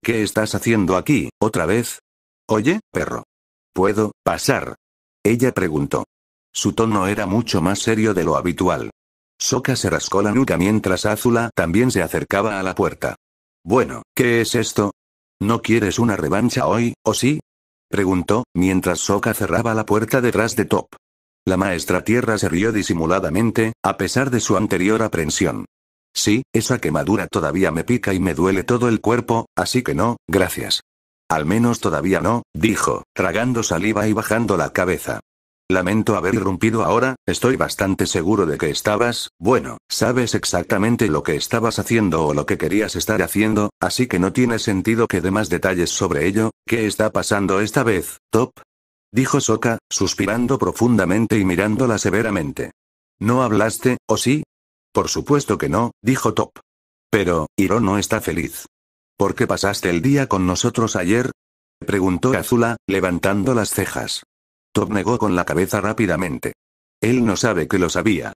¿Qué estás haciendo aquí, otra vez? Oye, perro. ¿Puedo pasar? Ella preguntó. Su tono era mucho más serio de lo habitual. Soka se rascó la nuca mientras Azula también se acercaba a la puerta. Bueno, ¿qué es esto? ¿No quieres una revancha hoy, o sí? Preguntó, mientras Soka cerraba la puerta detrás de Top. La maestra tierra se rió disimuladamente, a pesar de su anterior aprensión. Sí, esa quemadura todavía me pica y me duele todo el cuerpo, así que no, gracias. Al menos todavía no, dijo, tragando saliva y bajando la cabeza. Lamento haber irrumpido ahora, estoy bastante seguro de que estabas, bueno, sabes exactamente lo que estabas haciendo o lo que querías estar haciendo, así que no tiene sentido que dé más detalles sobre ello, ¿qué está pasando esta vez, Top? Dijo Soka, suspirando profundamente y mirándola severamente. ¿No hablaste, o sí? Por supuesto que no, dijo Top. Pero, Hiro no está feliz. ¿Por qué pasaste el día con nosotros ayer? preguntó Azula, levantando las cejas. Top negó con la cabeza rápidamente. Él no sabe que lo sabía.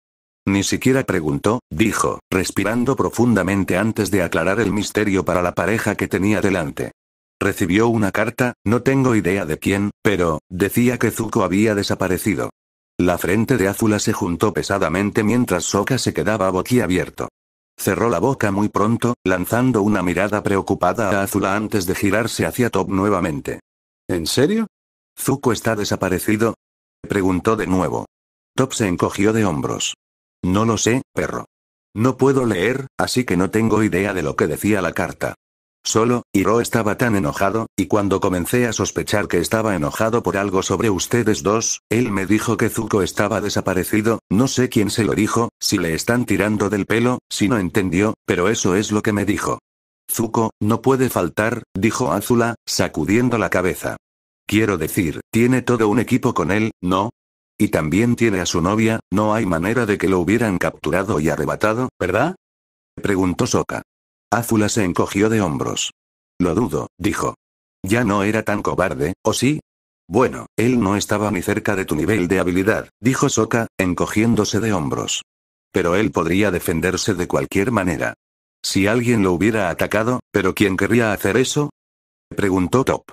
Ni siquiera preguntó, dijo, respirando profundamente antes de aclarar el misterio para la pareja que tenía delante. Recibió una carta, no tengo idea de quién, pero, decía que Zuko había desaparecido. La frente de Azula se juntó pesadamente mientras Soka se quedaba boquiabierto. Cerró la boca muy pronto, lanzando una mirada preocupada a Azula antes de girarse hacia Top nuevamente. ¿En serio? ¿Zuko está desaparecido? Preguntó de nuevo. Top se encogió de hombros. No lo sé, perro. No puedo leer, así que no tengo idea de lo que decía la carta. Solo, Hiro estaba tan enojado, y cuando comencé a sospechar que estaba enojado por algo sobre ustedes dos, él me dijo que Zuko estaba desaparecido, no sé quién se lo dijo, si le están tirando del pelo, si no entendió, pero eso es lo que me dijo. Zuko, no puede faltar, dijo Azula, sacudiendo la cabeza. Quiero decir, tiene todo un equipo con él, ¿no? Y también tiene a su novia, no hay manera de que lo hubieran capturado y arrebatado, ¿verdad? Preguntó Soka. Azula se encogió de hombros. Lo dudo, dijo. Ya no era tan cobarde, ¿o sí? Bueno, él no estaba ni cerca de tu nivel de habilidad, dijo Soka, encogiéndose de hombros. Pero él podría defenderse de cualquier manera. Si alguien lo hubiera atacado, ¿pero quién querría hacer eso? Preguntó Top.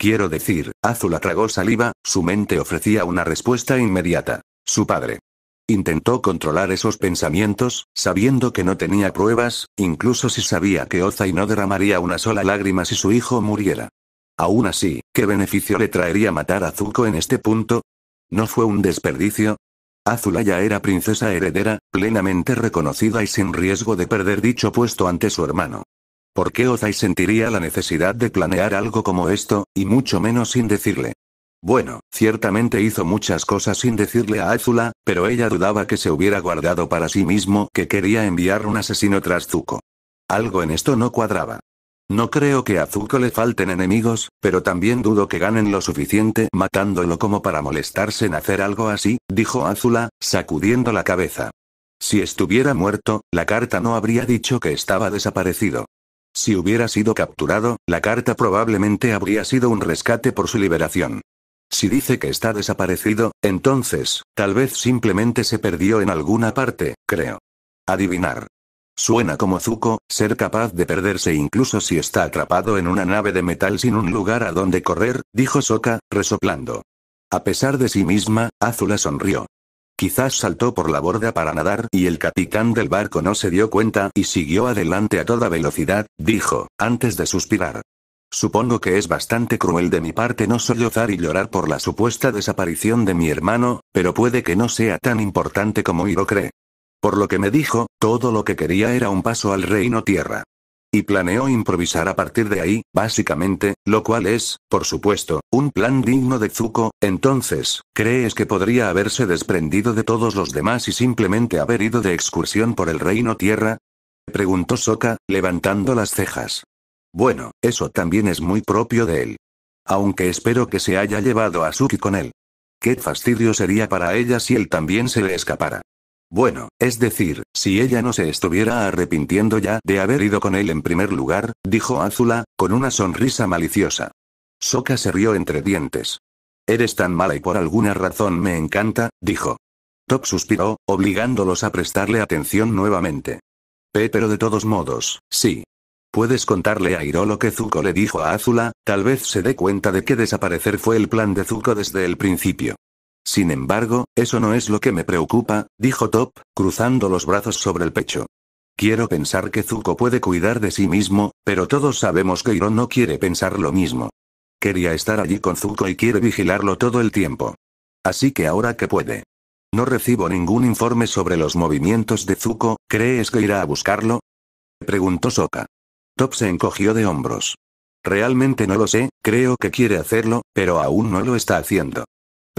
Quiero decir, Azula tragó saliva, su mente ofrecía una respuesta inmediata. Su padre. Intentó controlar esos pensamientos, sabiendo que no tenía pruebas, incluso si sabía que Ozai no derramaría una sola lágrima si su hijo muriera. Aún así, ¿qué beneficio le traería matar a Zuko en este punto? ¿No fue un desperdicio? Azula ya era princesa heredera, plenamente reconocida y sin riesgo de perder dicho puesto ante su hermano. ¿Por qué Ozai sentiría la necesidad de planear algo como esto, y mucho menos sin decirle? Bueno, ciertamente hizo muchas cosas sin decirle a Azula, pero ella dudaba que se hubiera guardado para sí mismo que quería enviar un asesino tras Zuko. Algo en esto no cuadraba. No creo que a Zuko le falten enemigos, pero también dudo que ganen lo suficiente matándolo como para molestarse en hacer algo así, dijo Azula, sacudiendo la cabeza. Si estuviera muerto, la carta no habría dicho que estaba desaparecido. Si hubiera sido capturado, la carta probablemente habría sido un rescate por su liberación. Si dice que está desaparecido, entonces, tal vez simplemente se perdió en alguna parte, creo. Adivinar. Suena como Zuko, ser capaz de perderse incluso si está atrapado en una nave de metal sin un lugar a donde correr, dijo Soka, resoplando. A pesar de sí misma, Azula sonrió. Quizás saltó por la borda para nadar y el capitán del barco no se dio cuenta y siguió adelante a toda velocidad, dijo, antes de suspirar. Supongo que es bastante cruel de mi parte no sollozar y llorar por la supuesta desaparición de mi hermano, pero puede que no sea tan importante como Hiro cree. Por lo que me dijo, todo lo que quería era un paso al reino tierra y planeó improvisar a partir de ahí, básicamente, lo cual es, por supuesto, un plan digno de Zuko, entonces, ¿crees que podría haberse desprendido de todos los demás y simplemente haber ido de excursión por el reino tierra? preguntó Soka, levantando las cejas. Bueno, eso también es muy propio de él. Aunque espero que se haya llevado a Suki con él. Qué fastidio sería para ella si él también se le escapara. Bueno, es decir, si ella no se estuviera arrepintiendo ya de haber ido con él en primer lugar, dijo Azula, con una sonrisa maliciosa. Soka se rió entre dientes. Eres tan mala y por alguna razón me encanta, dijo. Top suspiró, obligándolos a prestarle atención nuevamente. Eh, pero de todos modos, sí. Puedes contarle a Hiro lo que Zuko le dijo a Azula, tal vez se dé cuenta de que desaparecer fue el plan de Zuko desde el principio. Sin embargo, eso no es lo que me preocupa, dijo Top, cruzando los brazos sobre el pecho. Quiero pensar que Zuko puede cuidar de sí mismo, pero todos sabemos que Iroh no quiere pensar lo mismo. Quería estar allí con Zuko y quiere vigilarlo todo el tiempo. Así que ahora que puede. No recibo ningún informe sobre los movimientos de Zuko, ¿crees que irá a buscarlo? Preguntó Soka. Top se encogió de hombros. Realmente no lo sé, creo que quiere hacerlo, pero aún no lo está haciendo.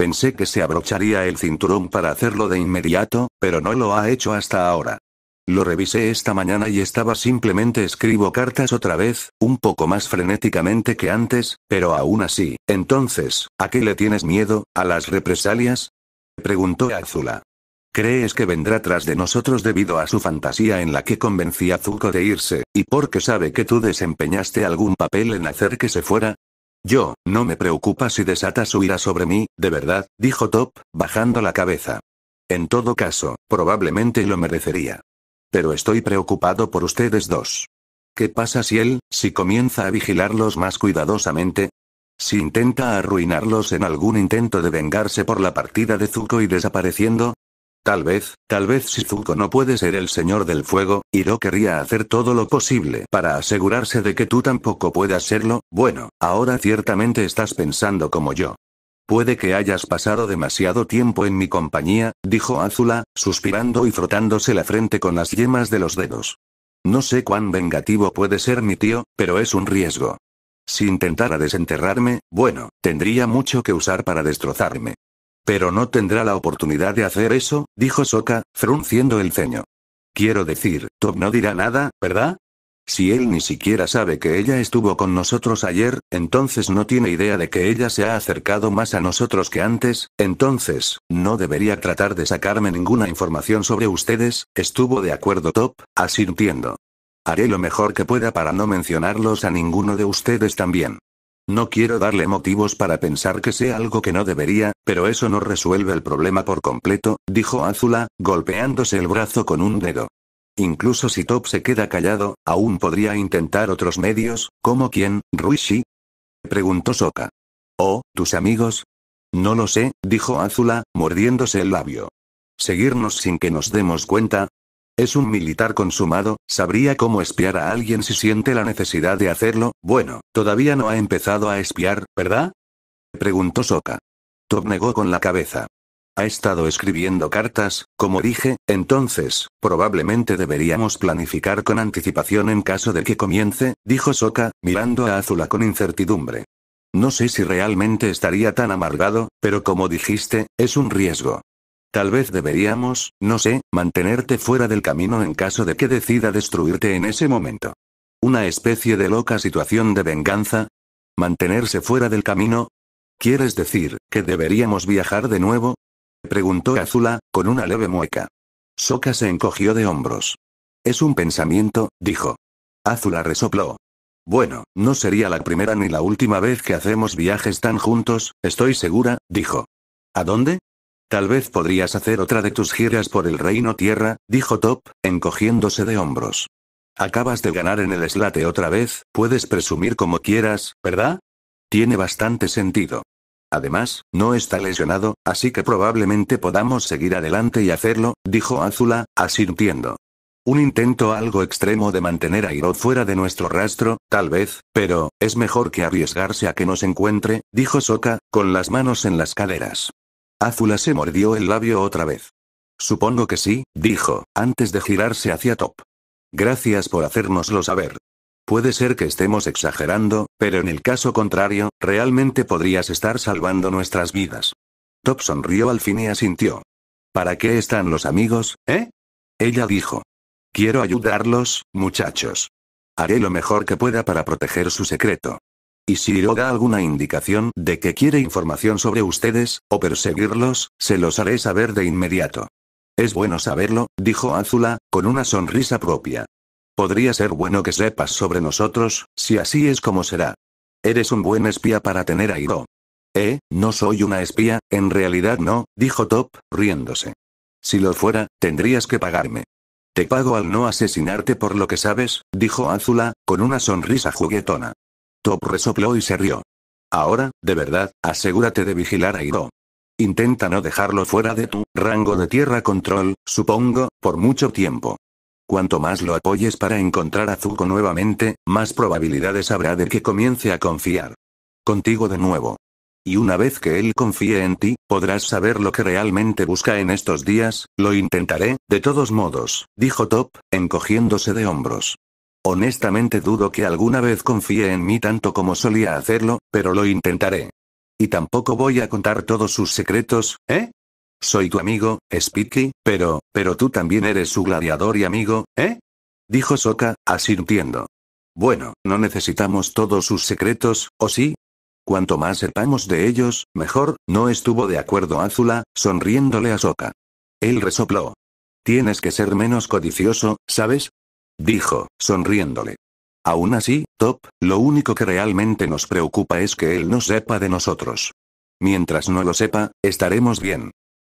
Pensé que se abrocharía el cinturón para hacerlo de inmediato, pero no lo ha hecho hasta ahora. Lo revisé esta mañana y estaba simplemente escribo cartas otra vez, un poco más frenéticamente que antes, pero aún así. Entonces, ¿a qué le tienes miedo? ¿A las represalias? Preguntó Azula. ¿Crees que vendrá tras de nosotros debido a su fantasía en la que convencí a Zuko de irse, y porque sabe que tú desempeñaste algún papel en hacer que se fuera? Yo, no me preocupa si desata su ira sobre mí, de verdad, dijo Top, bajando la cabeza. En todo caso, probablemente lo merecería. Pero estoy preocupado por ustedes dos. ¿Qué pasa si él, si comienza a vigilarlos más cuidadosamente? Si intenta arruinarlos en algún intento de vengarse por la partida de Zuko y desapareciendo, Tal vez, tal vez Shizuko no puede ser el señor del fuego, Hiro querría hacer todo lo posible para asegurarse de que tú tampoco puedas serlo, bueno, ahora ciertamente estás pensando como yo. Puede que hayas pasado demasiado tiempo en mi compañía, dijo Azula, suspirando y frotándose la frente con las yemas de los dedos. No sé cuán vengativo puede ser mi tío, pero es un riesgo. Si intentara desenterrarme, bueno, tendría mucho que usar para destrozarme. Pero no tendrá la oportunidad de hacer eso, dijo Soka, frunciendo el ceño. Quiero decir, Top no dirá nada, ¿verdad? Si él ni siquiera sabe que ella estuvo con nosotros ayer, entonces no tiene idea de que ella se ha acercado más a nosotros que antes, entonces, no debería tratar de sacarme ninguna información sobre ustedes, estuvo de acuerdo Top, asintiendo. Haré lo mejor que pueda para no mencionarlos a ninguno de ustedes también. No quiero darle motivos para pensar que sea algo que no debería, pero eso no resuelve el problema por completo, dijo Azula, golpeándose el brazo con un dedo. Incluso si Top se queda callado, aún podría intentar otros medios, como quién, Ruishi? preguntó Soka. ¿O, tus amigos? No lo sé, dijo Azula, mordiéndose el labio. Seguirnos sin que nos demos cuenta, es un militar consumado, sabría cómo espiar a alguien si siente la necesidad de hacerlo. Bueno, todavía no ha empezado a espiar, ¿verdad? Preguntó Soka. Top negó con la cabeza. Ha estado escribiendo cartas, como dije, entonces, probablemente deberíamos planificar con anticipación en caso de que comience, dijo Soka, mirando a Azula con incertidumbre. No sé si realmente estaría tan amargado, pero como dijiste, es un riesgo. Tal vez deberíamos, no sé, mantenerte fuera del camino en caso de que decida destruirte en ese momento. Una especie de loca situación de venganza. ¿Mantenerse fuera del camino? ¿Quieres decir, que deberíamos viajar de nuevo? Preguntó Azula, con una leve mueca. Soka se encogió de hombros. Es un pensamiento, dijo. Azula resopló. Bueno, no sería la primera ni la última vez que hacemos viajes tan juntos, estoy segura, dijo. ¿A dónde? Tal vez podrías hacer otra de tus giras por el reino tierra, dijo Top, encogiéndose de hombros. Acabas de ganar en el eslate otra vez, puedes presumir como quieras, ¿verdad? Tiene bastante sentido. Además, no está lesionado, así que probablemente podamos seguir adelante y hacerlo, dijo Azula, asintiendo. Un intento algo extremo de mantener a Iroh fuera de nuestro rastro, tal vez, pero, es mejor que arriesgarse a que nos encuentre, dijo Soka, con las manos en las caderas. Azula se mordió el labio otra vez. Supongo que sí, dijo, antes de girarse hacia Top. Gracias por hacérnoslo saber. Puede ser que estemos exagerando, pero en el caso contrario, realmente podrías estar salvando nuestras vidas. Top sonrió al fin y asintió. ¿Para qué están los amigos, eh? Ella dijo. Quiero ayudarlos, muchachos. Haré lo mejor que pueda para proteger su secreto. Y si Hiro da alguna indicación de que quiere información sobre ustedes, o perseguirlos, se los haré saber de inmediato. Es bueno saberlo, dijo Azula, con una sonrisa propia. Podría ser bueno que sepas sobre nosotros, si así es como será. Eres un buen espía para tener a Hiro. Eh, no soy una espía, en realidad no, dijo Top, riéndose. Si lo fuera, tendrías que pagarme. Te pago al no asesinarte por lo que sabes, dijo Azula, con una sonrisa juguetona. Top resopló y se rió. Ahora, de verdad, asegúrate de vigilar a Hiro. Intenta no dejarlo fuera de tu rango de tierra control, supongo, por mucho tiempo. Cuanto más lo apoyes para encontrar a Zuko nuevamente, más probabilidades habrá de que comience a confiar. Contigo de nuevo. Y una vez que él confíe en ti, podrás saber lo que realmente busca en estos días, lo intentaré, de todos modos, dijo Top, encogiéndose de hombros. Honestamente dudo que alguna vez confíe en mí tanto como solía hacerlo, pero lo intentaré. Y tampoco voy a contar todos sus secretos, ¿eh? Soy tu amigo, Spiky, pero, pero tú también eres su gladiador y amigo, ¿eh? Dijo Soka, asintiendo. Bueno, no necesitamos todos sus secretos, ¿o sí? Cuanto más sepamos de ellos, mejor, no estuvo de acuerdo Azula, sonriéndole a Soka. Él resopló. Tienes que ser menos codicioso, ¿sabes? dijo, sonriéndole. Aún así, Top, lo único que realmente nos preocupa es que él no sepa de nosotros. Mientras no lo sepa, estaremos bien.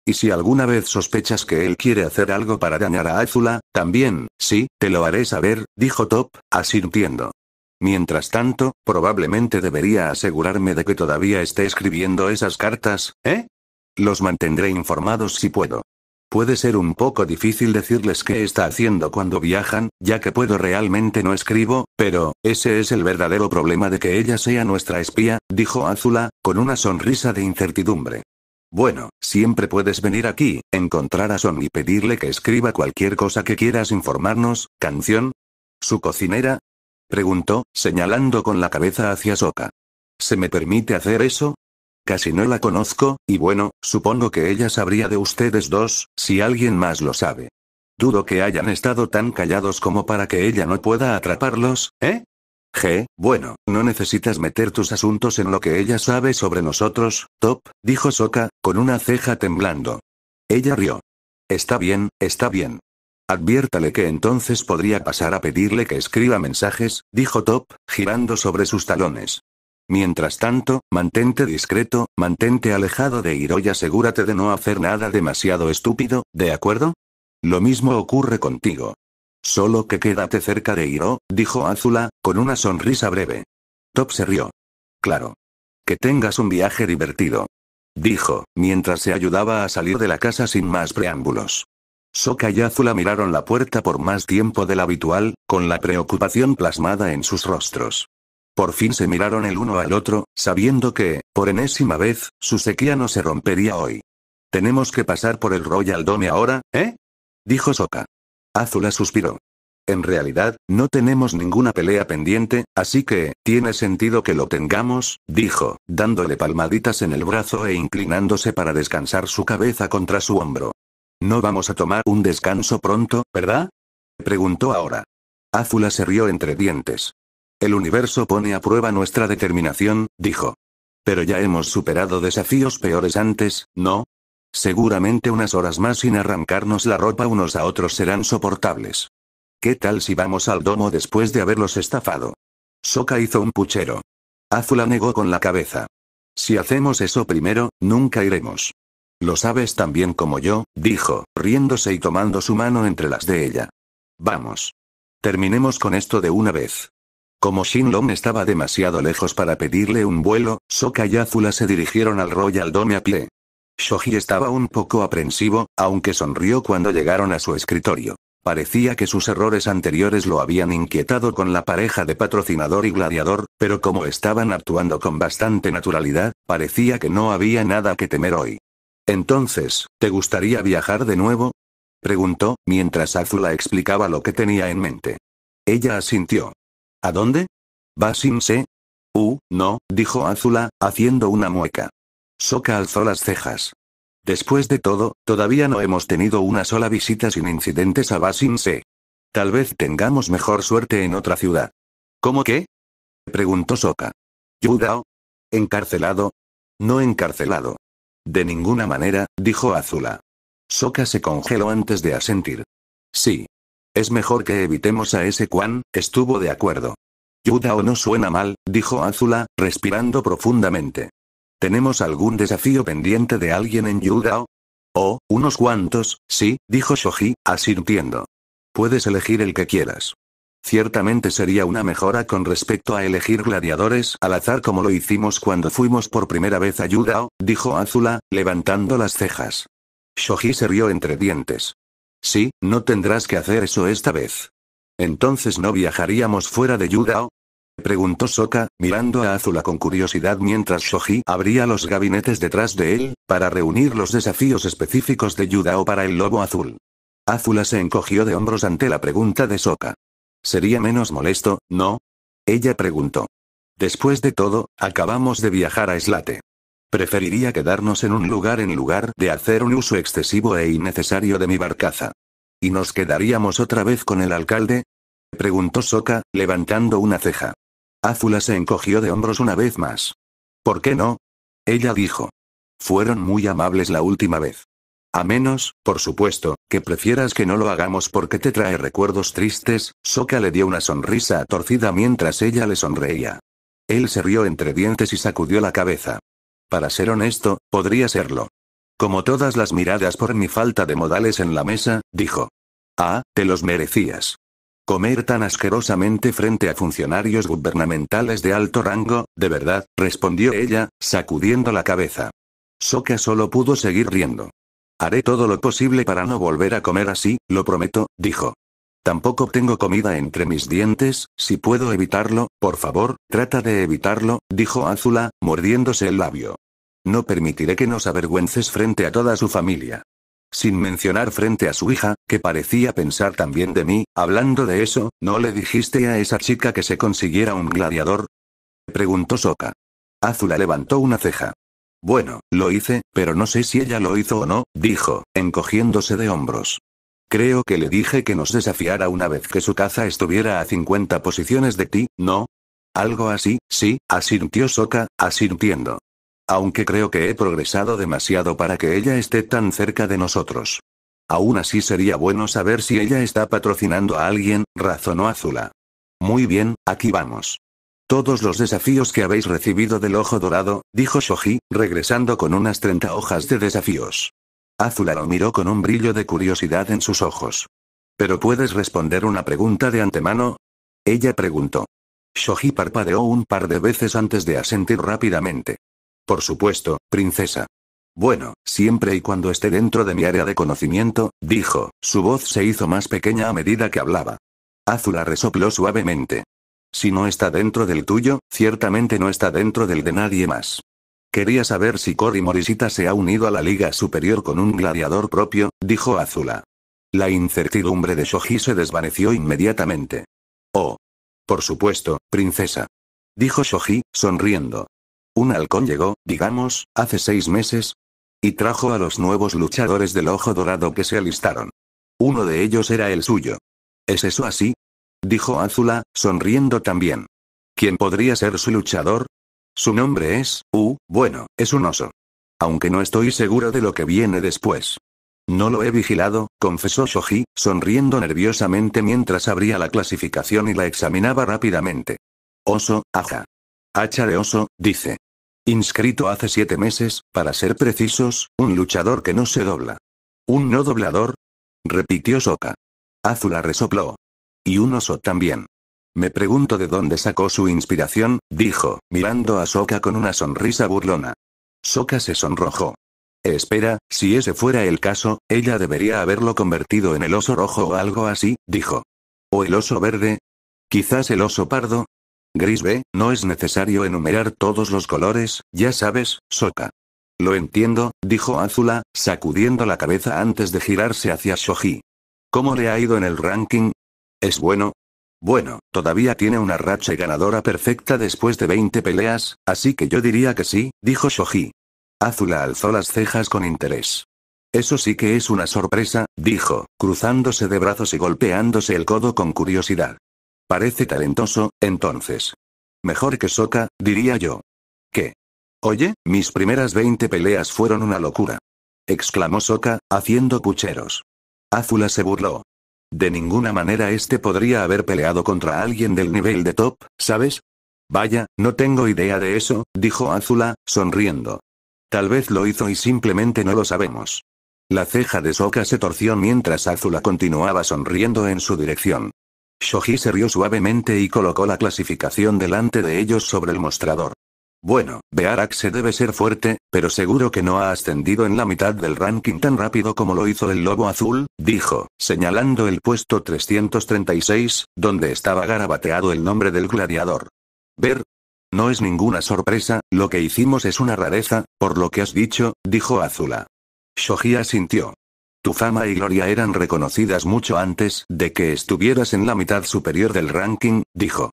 Y si alguna vez sospechas que él quiere hacer algo para dañar a Azula, también, sí, te lo haré saber, dijo Top, asintiendo. Mientras tanto, probablemente debería asegurarme de que todavía esté escribiendo esas cartas, ¿eh? Los mantendré informados si puedo. Puede ser un poco difícil decirles qué está haciendo cuando viajan, ya que puedo realmente no escribo, pero, ese es el verdadero problema de que ella sea nuestra espía, dijo Azula, con una sonrisa de incertidumbre. Bueno, siempre puedes venir aquí, encontrar a Son y pedirle que escriba cualquier cosa que quieras informarnos, canción. ¿Su cocinera? preguntó, señalando con la cabeza hacia Soka. ¿Se me permite hacer eso? Casi no la conozco, y bueno, supongo que ella sabría de ustedes dos, si alguien más lo sabe. Dudo que hayan estado tan callados como para que ella no pueda atraparlos, ¿eh? G, bueno, no necesitas meter tus asuntos en lo que ella sabe sobre nosotros, Top, dijo Soka, con una ceja temblando. Ella rió. Está bien, está bien. Adviértale que entonces podría pasar a pedirle que escriba mensajes, dijo Top, girando sobre sus talones. Mientras tanto, mantente discreto, mantente alejado de Hiro y asegúrate de no hacer nada demasiado estúpido, ¿de acuerdo? Lo mismo ocurre contigo. Solo que quédate cerca de Hiro, dijo Azula, con una sonrisa breve. Top se rió. Claro. Que tengas un viaje divertido. Dijo, mientras se ayudaba a salir de la casa sin más preámbulos. Soka y Azula miraron la puerta por más tiempo del habitual, con la preocupación plasmada en sus rostros. Por fin se miraron el uno al otro, sabiendo que, por enésima vez, su sequía no se rompería hoy. Tenemos que pasar por el Royal Dome ahora, ¿eh? dijo Soka. Azula suspiró. En realidad, no tenemos ninguna pelea pendiente, así que, tiene sentido que lo tengamos, dijo, dándole palmaditas en el brazo e inclinándose para descansar su cabeza contra su hombro. No vamos a tomar un descanso pronto, ¿verdad? preguntó ahora. Azula se rió entre dientes. El universo pone a prueba nuestra determinación, dijo. Pero ya hemos superado desafíos peores antes, ¿no? Seguramente unas horas más sin arrancarnos la ropa unos a otros serán soportables. ¿Qué tal si vamos al domo después de haberlos estafado? Soka hizo un puchero. Azula negó con la cabeza. Si hacemos eso primero, nunca iremos. Lo sabes tan bien como yo, dijo, riéndose y tomando su mano entre las de ella. Vamos. Terminemos con esto de una vez. Como Shinlong estaba demasiado lejos para pedirle un vuelo, Soka y Azula se dirigieron al Royal Dome a pie. Shoji estaba un poco aprensivo, aunque sonrió cuando llegaron a su escritorio. Parecía que sus errores anteriores lo habían inquietado con la pareja de patrocinador y gladiador, pero como estaban actuando con bastante naturalidad, parecía que no había nada que temer hoy. Entonces, ¿te gustaría viajar de nuevo? preguntó, mientras Azula explicaba lo que tenía en mente. Ella asintió. ¿A dónde? ¿Va se? Uh, no, dijo Azula, haciendo una mueca. Soka alzó las cejas. Después de todo, todavía no hemos tenido una sola visita sin incidentes a se. Tal vez tengamos mejor suerte en otra ciudad. ¿Cómo qué? preguntó Soka. ¿Yudao? ¿Encarcelado? No encarcelado. De ninguna manera, dijo Azula. Soka se congeló antes de asentir. Sí. Es mejor que evitemos a ese Kwan, estuvo de acuerdo. Yudao no suena mal, dijo Azula, respirando profundamente. ¿Tenemos algún desafío pendiente de alguien en Yudao? Oh, unos cuantos, sí, dijo Shoji, asintiendo. Puedes elegir el que quieras. Ciertamente sería una mejora con respecto a elegir gladiadores al azar como lo hicimos cuando fuimos por primera vez a Yudao, dijo Azula, levantando las cejas. Shoji se rió entre dientes. Sí, no tendrás que hacer eso esta vez. Entonces no viajaríamos fuera de Yudao? preguntó Soka, mirando a Azula con curiosidad mientras Shoji abría los gabinetes detrás de él, para reunir los desafíos específicos de Yudao para el lobo azul. Azula se encogió de hombros ante la pregunta de Soka. Sería menos molesto, ¿no? Ella preguntó. Después de todo, acabamos de viajar a Slate. Preferiría quedarnos en un lugar en lugar de hacer un uso excesivo e innecesario de mi barcaza. ¿Y nos quedaríamos otra vez con el alcalde? preguntó Soka levantando una ceja. Áfula se encogió de hombros una vez más. ¿Por qué no? Ella dijo. Fueron muy amables la última vez. A menos, por supuesto, que prefieras que no lo hagamos porque te trae recuerdos tristes, Soka le dio una sonrisa torcida mientras ella le sonreía. Él se rió entre dientes y sacudió la cabeza. Para ser honesto, podría serlo. Como todas las miradas por mi falta de modales en la mesa, dijo. Ah, te los merecías. Comer tan asquerosamente frente a funcionarios gubernamentales de alto rango, de verdad, respondió ella, sacudiendo la cabeza. Soka solo pudo seguir riendo. Haré todo lo posible para no volver a comer así, lo prometo, dijo. Tampoco tengo comida entre mis dientes, si puedo evitarlo, por favor, trata de evitarlo, dijo Azula, mordiéndose el labio. No permitiré que nos avergüences frente a toda su familia. Sin mencionar frente a su hija, que parecía pensar también de mí, hablando de eso, ¿no le dijiste a esa chica que se consiguiera un gladiador? Preguntó Soka. Azula levantó una ceja. Bueno, lo hice, pero no sé si ella lo hizo o no, dijo, encogiéndose de hombros. Creo que le dije que nos desafiara una vez que su caza estuviera a 50 posiciones de ti, ¿no? Algo así, sí, asintió Soka, asintiendo. Aunque creo que he progresado demasiado para que ella esté tan cerca de nosotros. Aún así sería bueno saber si ella está patrocinando a alguien, razonó Azula. Muy bien, aquí vamos. Todos los desafíos que habéis recibido del ojo dorado, dijo Shoji, regresando con unas 30 hojas de desafíos. Azula lo miró con un brillo de curiosidad en sus ojos. ¿Pero puedes responder una pregunta de antemano? Ella preguntó. Shoji parpadeó un par de veces antes de asentir rápidamente. Por supuesto, princesa. Bueno, siempre y cuando esté dentro de mi área de conocimiento, dijo, su voz se hizo más pequeña a medida que hablaba. Azula resopló suavemente. Si no está dentro del tuyo, ciertamente no está dentro del de nadie más. Quería saber si Cory Morisita se ha unido a la Liga Superior con un gladiador propio, dijo Azula. La incertidumbre de Shoji se desvaneció inmediatamente. Oh. Por supuesto, princesa. Dijo Shoji, sonriendo. Un halcón llegó, digamos, hace seis meses. Y trajo a los nuevos luchadores del ojo dorado que se alistaron. Uno de ellos era el suyo. ¿Es eso así? Dijo Azula, sonriendo también. ¿Quién podría ser su luchador? Su nombre es, uh, bueno, es un oso. Aunque no estoy seguro de lo que viene después. No lo he vigilado, confesó Shoji, sonriendo nerviosamente mientras abría la clasificación y la examinaba rápidamente. Oso, aja. Hacha de oso, dice. Inscrito hace siete meses, para ser precisos, un luchador que no se dobla. ¿Un no doblador? repitió Soka. Azula resopló. Y un oso también. Me pregunto de dónde sacó su inspiración, dijo, mirando a Soka con una sonrisa burlona. Soka se sonrojó. Espera, si ese fuera el caso, ella debería haberlo convertido en el oso rojo o algo así, dijo. ¿O el oso verde? Quizás el oso pardo. Gris no es necesario enumerar todos los colores, ya sabes, Soka. Lo entiendo, dijo Azula, sacudiendo la cabeza antes de girarse hacia Shoji. ¿Cómo le ha ido en el ranking? Es bueno, bueno, todavía tiene una racha ganadora perfecta después de 20 peleas, así que yo diría que sí, dijo Shoji. Azula alzó las cejas con interés. Eso sí que es una sorpresa, dijo, cruzándose de brazos y golpeándose el codo con curiosidad. Parece talentoso, entonces. Mejor que Soka, diría yo. ¿Qué? Oye, mis primeras 20 peleas fueron una locura. Exclamó Soka, haciendo pucheros. Azula se burló. De ninguna manera este podría haber peleado contra alguien del nivel de top, ¿sabes? Vaya, no tengo idea de eso, dijo Azula, sonriendo. Tal vez lo hizo y simplemente no lo sabemos. La ceja de Soka se torció mientras Azula continuaba sonriendo en su dirección. Shoji se rió suavemente y colocó la clasificación delante de ellos sobre el mostrador. Bueno, se debe ser fuerte, pero seguro que no ha ascendido en la mitad del ranking tan rápido como lo hizo el Lobo Azul, dijo, señalando el puesto 336, donde estaba garabateado el nombre del gladiador. Ver. No es ninguna sorpresa, lo que hicimos es una rareza, por lo que has dicho, dijo Azula. Shoji sintió. Tu fama y gloria eran reconocidas mucho antes de que estuvieras en la mitad superior del ranking, dijo.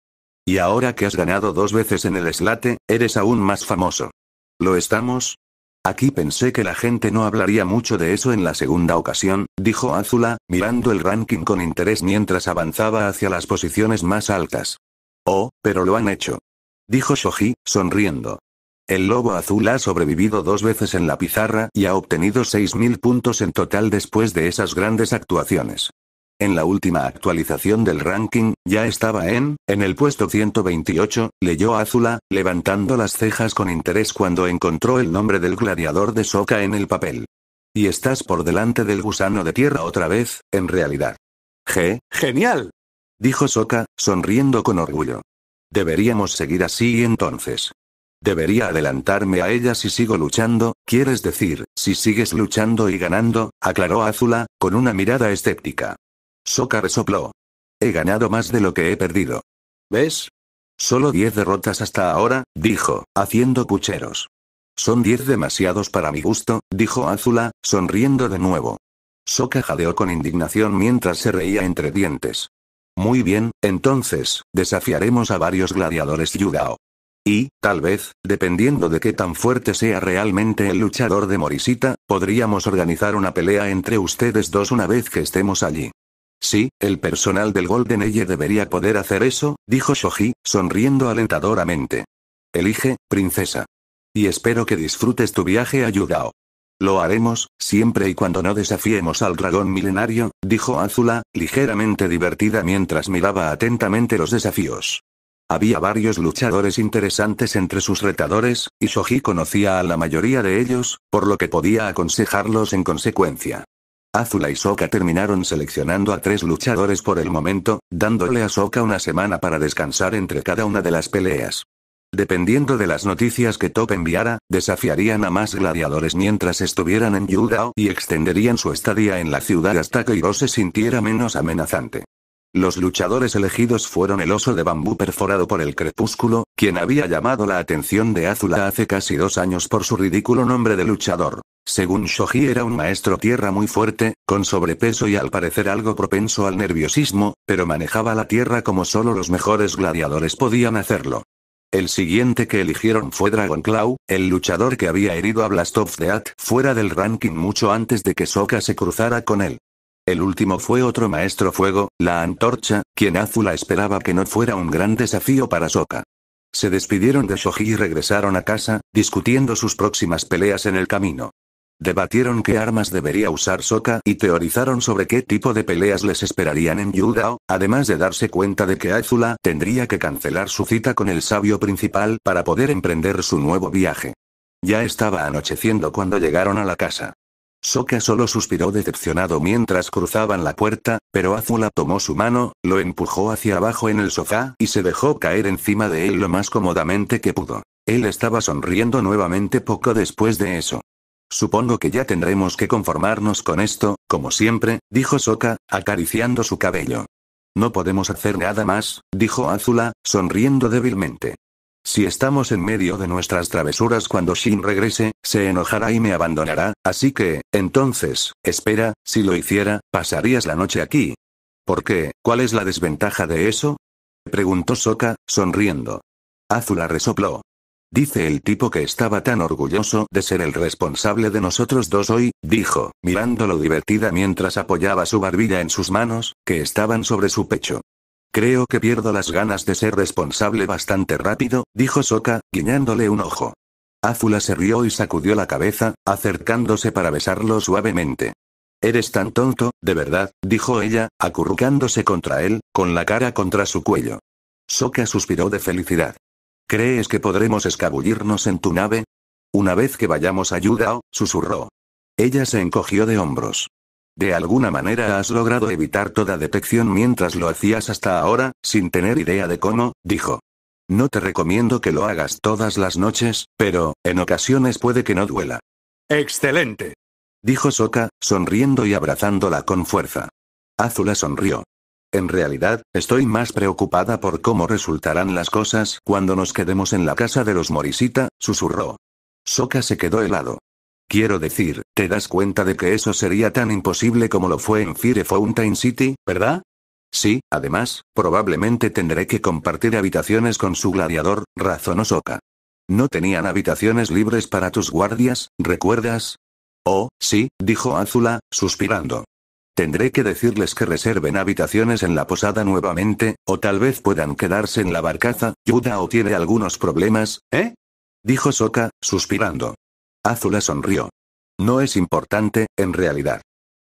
Y ahora que has ganado dos veces en el eslate, eres aún más famoso. ¿Lo estamos? Aquí pensé que la gente no hablaría mucho de eso en la segunda ocasión, dijo Azula, mirando el ranking con interés mientras avanzaba hacia las posiciones más altas. Oh, pero lo han hecho. Dijo Shoji, sonriendo. El lobo azul ha sobrevivido dos veces en la pizarra y ha obtenido 6.000 puntos en total después de esas grandes actuaciones. En la última actualización del ranking, ya estaba en, en el puesto 128, leyó Azula, levantando las cejas con interés cuando encontró el nombre del gladiador de Soka en el papel. Y estás por delante del gusano de tierra otra vez, en realidad. G, genial. Dijo Soka, sonriendo con orgullo. Deberíamos seguir así entonces. Debería adelantarme a ella si sigo luchando, quieres decir, si sigues luchando y ganando, aclaró Azula, con una mirada escéptica. Soka resopló. He ganado más de lo que he perdido. ¿Ves? Solo diez derrotas hasta ahora, dijo, haciendo pucheros. Son diez demasiados para mi gusto, dijo Azula, sonriendo de nuevo. Soka jadeó con indignación mientras se reía entre dientes. Muy bien, entonces, desafiaremos a varios gladiadores Yugao. Y, tal vez, dependiendo de qué tan fuerte sea realmente el luchador de Morisita, podríamos organizar una pelea entre ustedes dos una vez que estemos allí. Sí, el personal del Golden Eye debería poder hacer eso, dijo Shoji, sonriendo alentadoramente. Elige, princesa. Y espero que disfrutes tu viaje a Yugao. Lo haremos, siempre y cuando no desafiemos al dragón milenario, dijo Azula, ligeramente divertida mientras miraba atentamente los desafíos. Había varios luchadores interesantes entre sus retadores, y Shoji conocía a la mayoría de ellos, por lo que podía aconsejarlos en consecuencia. Azula y Soka terminaron seleccionando a tres luchadores por el momento, dándole a Soka una semana para descansar entre cada una de las peleas. Dependiendo de las noticias que Top enviara, desafiarían a más gladiadores mientras estuvieran en Yudao y extenderían su estadía en la ciudad hasta que Hiro se sintiera menos amenazante. Los luchadores elegidos fueron el oso de bambú perforado por el crepúsculo, quien había llamado la atención de Azula hace casi dos años por su ridículo nombre de luchador. Según Shoji era un maestro tierra muy fuerte, con sobrepeso y al parecer algo propenso al nerviosismo, pero manejaba la tierra como solo los mejores gladiadores podían hacerlo. El siguiente que eligieron fue Dragon Claw, el luchador que había herido a of the At fuera del ranking mucho antes de que Soka se cruzara con él. El último fue otro maestro fuego, la antorcha, quien Azula esperaba que no fuera un gran desafío para Soka. Se despidieron de Shoji y regresaron a casa, discutiendo sus próximas peleas en el camino. Debatieron qué armas debería usar Soka y teorizaron sobre qué tipo de peleas les esperarían en Yudao, además de darse cuenta de que Azula tendría que cancelar su cita con el sabio principal para poder emprender su nuevo viaje. Ya estaba anocheciendo cuando llegaron a la casa. Soka solo suspiró decepcionado mientras cruzaban la puerta, pero Azula tomó su mano, lo empujó hacia abajo en el sofá y se dejó caer encima de él lo más cómodamente que pudo. Él estaba sonriendo nuevamente poco después de eso. Supongo que ya tendremos que conformarnos con esto, como siempre, dijo Soka, acariciando su cabello. No podemos hacer nada más, dijo Azula, sonriendo débilmente. Si estamos en medio de nuestras travesuras cuando Shin regrese, se enojará y me abandonará, así que, entonces, espera, si lo hiciera, pasarías la noche aquí. ¿Por qué? ¿Cuál es la desventaja de eso? preguntó Soka, sonriendo. Azula resopló. Dice el tipo que estaba tan orgulloso de ser el responsable de nosotros dos hoy, dijo, mirándolo divertida mientras apoyaba su barbilla en sus manos, que estaban sobre su pecho. Creo que pierdo las ganas de ser responsable bastante rápido, dijo Soka, guiñándole un ojo. Azula se rió y sacudió la cabeza, acercándose para besarlo suavemente. Eres tan tonto, de verdad, dijo ella, acurrucándose contra él, con la cara contra su cuello. Soka suspiró de felicidad. ¿Crees que podremos escabullirnos en tu nave? Una vez que vayamos a Yudao, susurró. Ella se encogió de hombros. De alguna manera has logrado evitar toda detección mientras lo hacías hasta ahora, sin tener idea de cómo, dijo. No te recomiendo que lo hagas todas las noches, pero, en ocasiones puede que no duela. Excelente. Dijo Soka, sonriendo y abrazándola con fuerza. Azula sonrió. En realidad, estoy más preocupada por cómo resultarán las cosas cuando nos quedemos en la casa de los Morisita, susurró. Soka se quedó helado. Quiero decir, ¿te das cuenta de que eso sería tan imposible como lo fue en Fire Fountain City, verdad? Sí, además, probablemente tendré que compartir habitaciones con su gladiador, razonó Soka. No tenían habitaciones libres para tus guardias, ¿recuerdas? Oh, sí, dijo Azula, suspirando. Tendré que decirles que reserven habitaciones en la posada nuevamente, o tal vez puedan quedarse en la barcaza, o tiene algunos problemas, ¿eh? Dijo Soka, suspirando. Azula sonrió. No es importante, en realidad.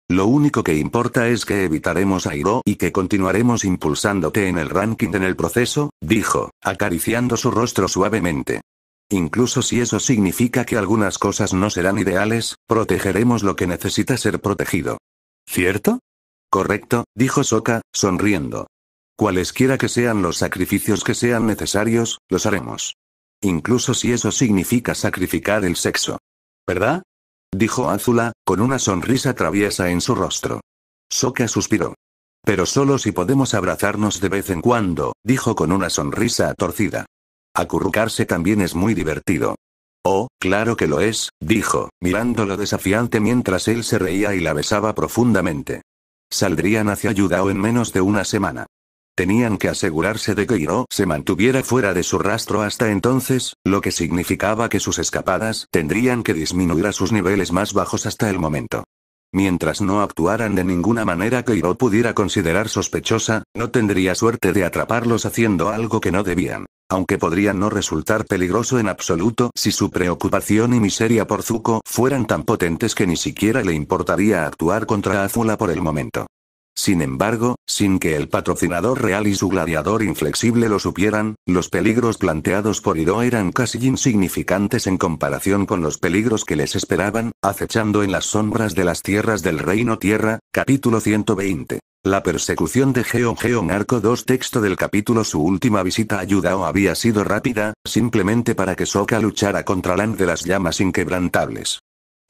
Lo único que importa es que evitaremos a Iro y que continuaremos impulsándote en el ranking en el proceso, dijo, acariciando su rostro suavemente. Incluso si eso significa que algunas cosas no serán ideales, protegeremos lo que necesita ser protegido. ¿Cierto? Correcto, dijo Soka, sonriendo. Cualesquiera que sean los sacrificios que sean necesarios, los haremos. Incluso si eso significa sacrificar el sexo. ¿Verdad? Dijo Azula, con una sonrisa traviesa en su rostro. Soka suspiró. Pero solo si podemos abrazarnos de vez en cuando, dijo con una sonrisa torcida. Acurrucarse también es muy divertido. Oh, claro que lo es, dijo, mirándolo desafiante mientras él se reía y la besaba profundamente. Saldrían hacia Yudao en menos de una semana. Tenían que asegurarse de que Hiro se mantuviera fuera de su rastro hasta entonces, lo que significaba que sus escapadas tendrían que disminuir a sus niveles más bajos hasta el momento. Mientras no actuaran de ninguna manera que Iro pudiera considerar sospechosa, no tendría suerte de atraparlos haciendo algo que no debían. Aunque podría no resultar peligroso en absoluto si su preocupación y miseria por Zuko fueran tan potentes que ni siquiera le importaría actuar contra Azula por el momento. Sin embargo, sin que el patrocinador real y su gladiador inflexible lo supieran, los peligros planteados por Ido eran casi insignificantes en comparación con los peligros que les esperaban, acechando en las sombras de las tierras del Reino Tierra, capítulo 120. La persecución de Geo Geo Narco 2 texto del capítulo Su última visita a Yudao había sido rápida, simplemente para que Soka luchara contra Lan de las llamas inquebrantables.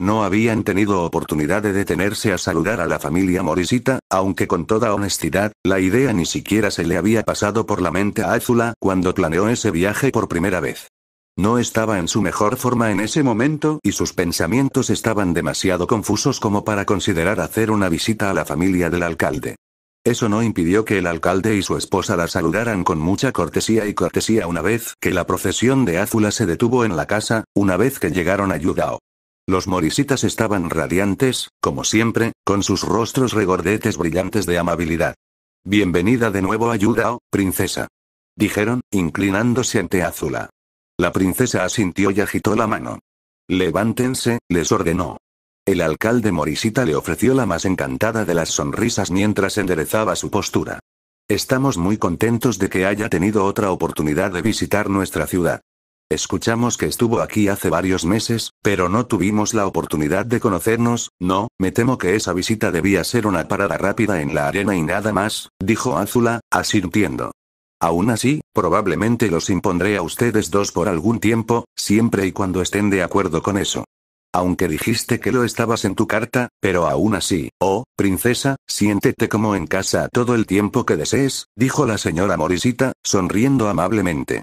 No habían tenido oportunidad de detenerse a saludar a la familia Morisita, aunque con toda honestidad, la idea ni siquiera se le había pasado por la mente a Azula cuando planeó ese viaje por primera vez. No estaba en su mejor forma en ese momento y sus pensamientos estaban demasiado confusos como para considerar hacer una visita a la familia del alcalde. Eso no impidió que el alcalde y su esposa la saludaran con mucha cortesía y cortesía una vez que la procesión de Azula se detuvo en la casa, una vez que llegaron a Yudao. Los morisitas estaban radiantes, como siempre, con sus rostros regordetes brillantes de amabilidad. Bienvenida de nuevo a Yudao, oh, princesa. Dijeron, inclinándose ante Azula. La princesa asintió y agitó la mano. Levántense, les ordenó. El alcalde morisita le ofreció la más encantada de las sonrisas mientras enderezaba su postura. Estamos muy contentos de que haya tenido otra oportunidad de visitar nuestra ciudad. Escuchamos que estuvo aquí hace varios meses, pero no tuvimos la oportunidad de conocernos, no, me temo que esa visita debía ser una parada rápida en la arena y nada más, dijo Azula, asintiendo. Aún así, probablemente los impondré a ustedes dos por algún tiempo, siempre y cuando estén de acuerdo con eso. Aunque dijiste que lo estabas en tu carta, pero aún así, oh, princesa, siéntete como en casa todo el tiempo que desees, dijo la señora Morisita, sonriendo amablemente.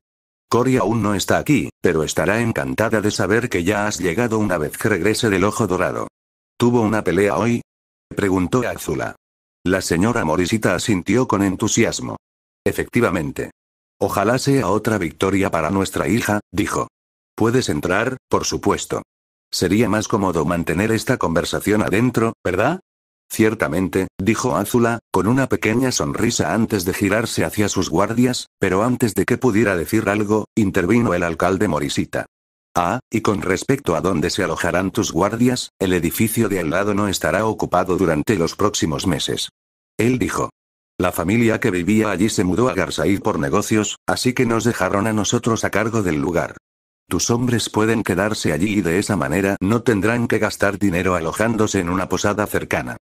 Cory aún no está aquí, pero estará encantada de saber que ya has llegado una vez que regrese del ojo dorado. ¿Tuvo una pelea hoy? Preguntó Azula. La señora Morisita asintió con entusiasmo. Efectivamente. Ojalá sea otra victoria para nuestra hija, dijo. Puedes entrar, por supuesto. Sería más cómodo mantener esta conversación adentro, ¿verdad? Ciertamente, dijo Azula, con una pequeña sonrisa antes de girarse hacia sus guardias, pero antes de que pudiera decir algo, intervino el alcalde Morisita. Ah, y con respecto a dónde se alojarán tus guardias, el edificio de al lado no estará ocupado durante los próximos meses. Él dijo. La familia que vivía allí se mudó a garzaí por negocios, así que nos dejaron a nosotros a cargo del lugar. Tus hombres pueden quedarse allí y de esa manera no tendrán que gastar dinero alojándose en una posada cercana.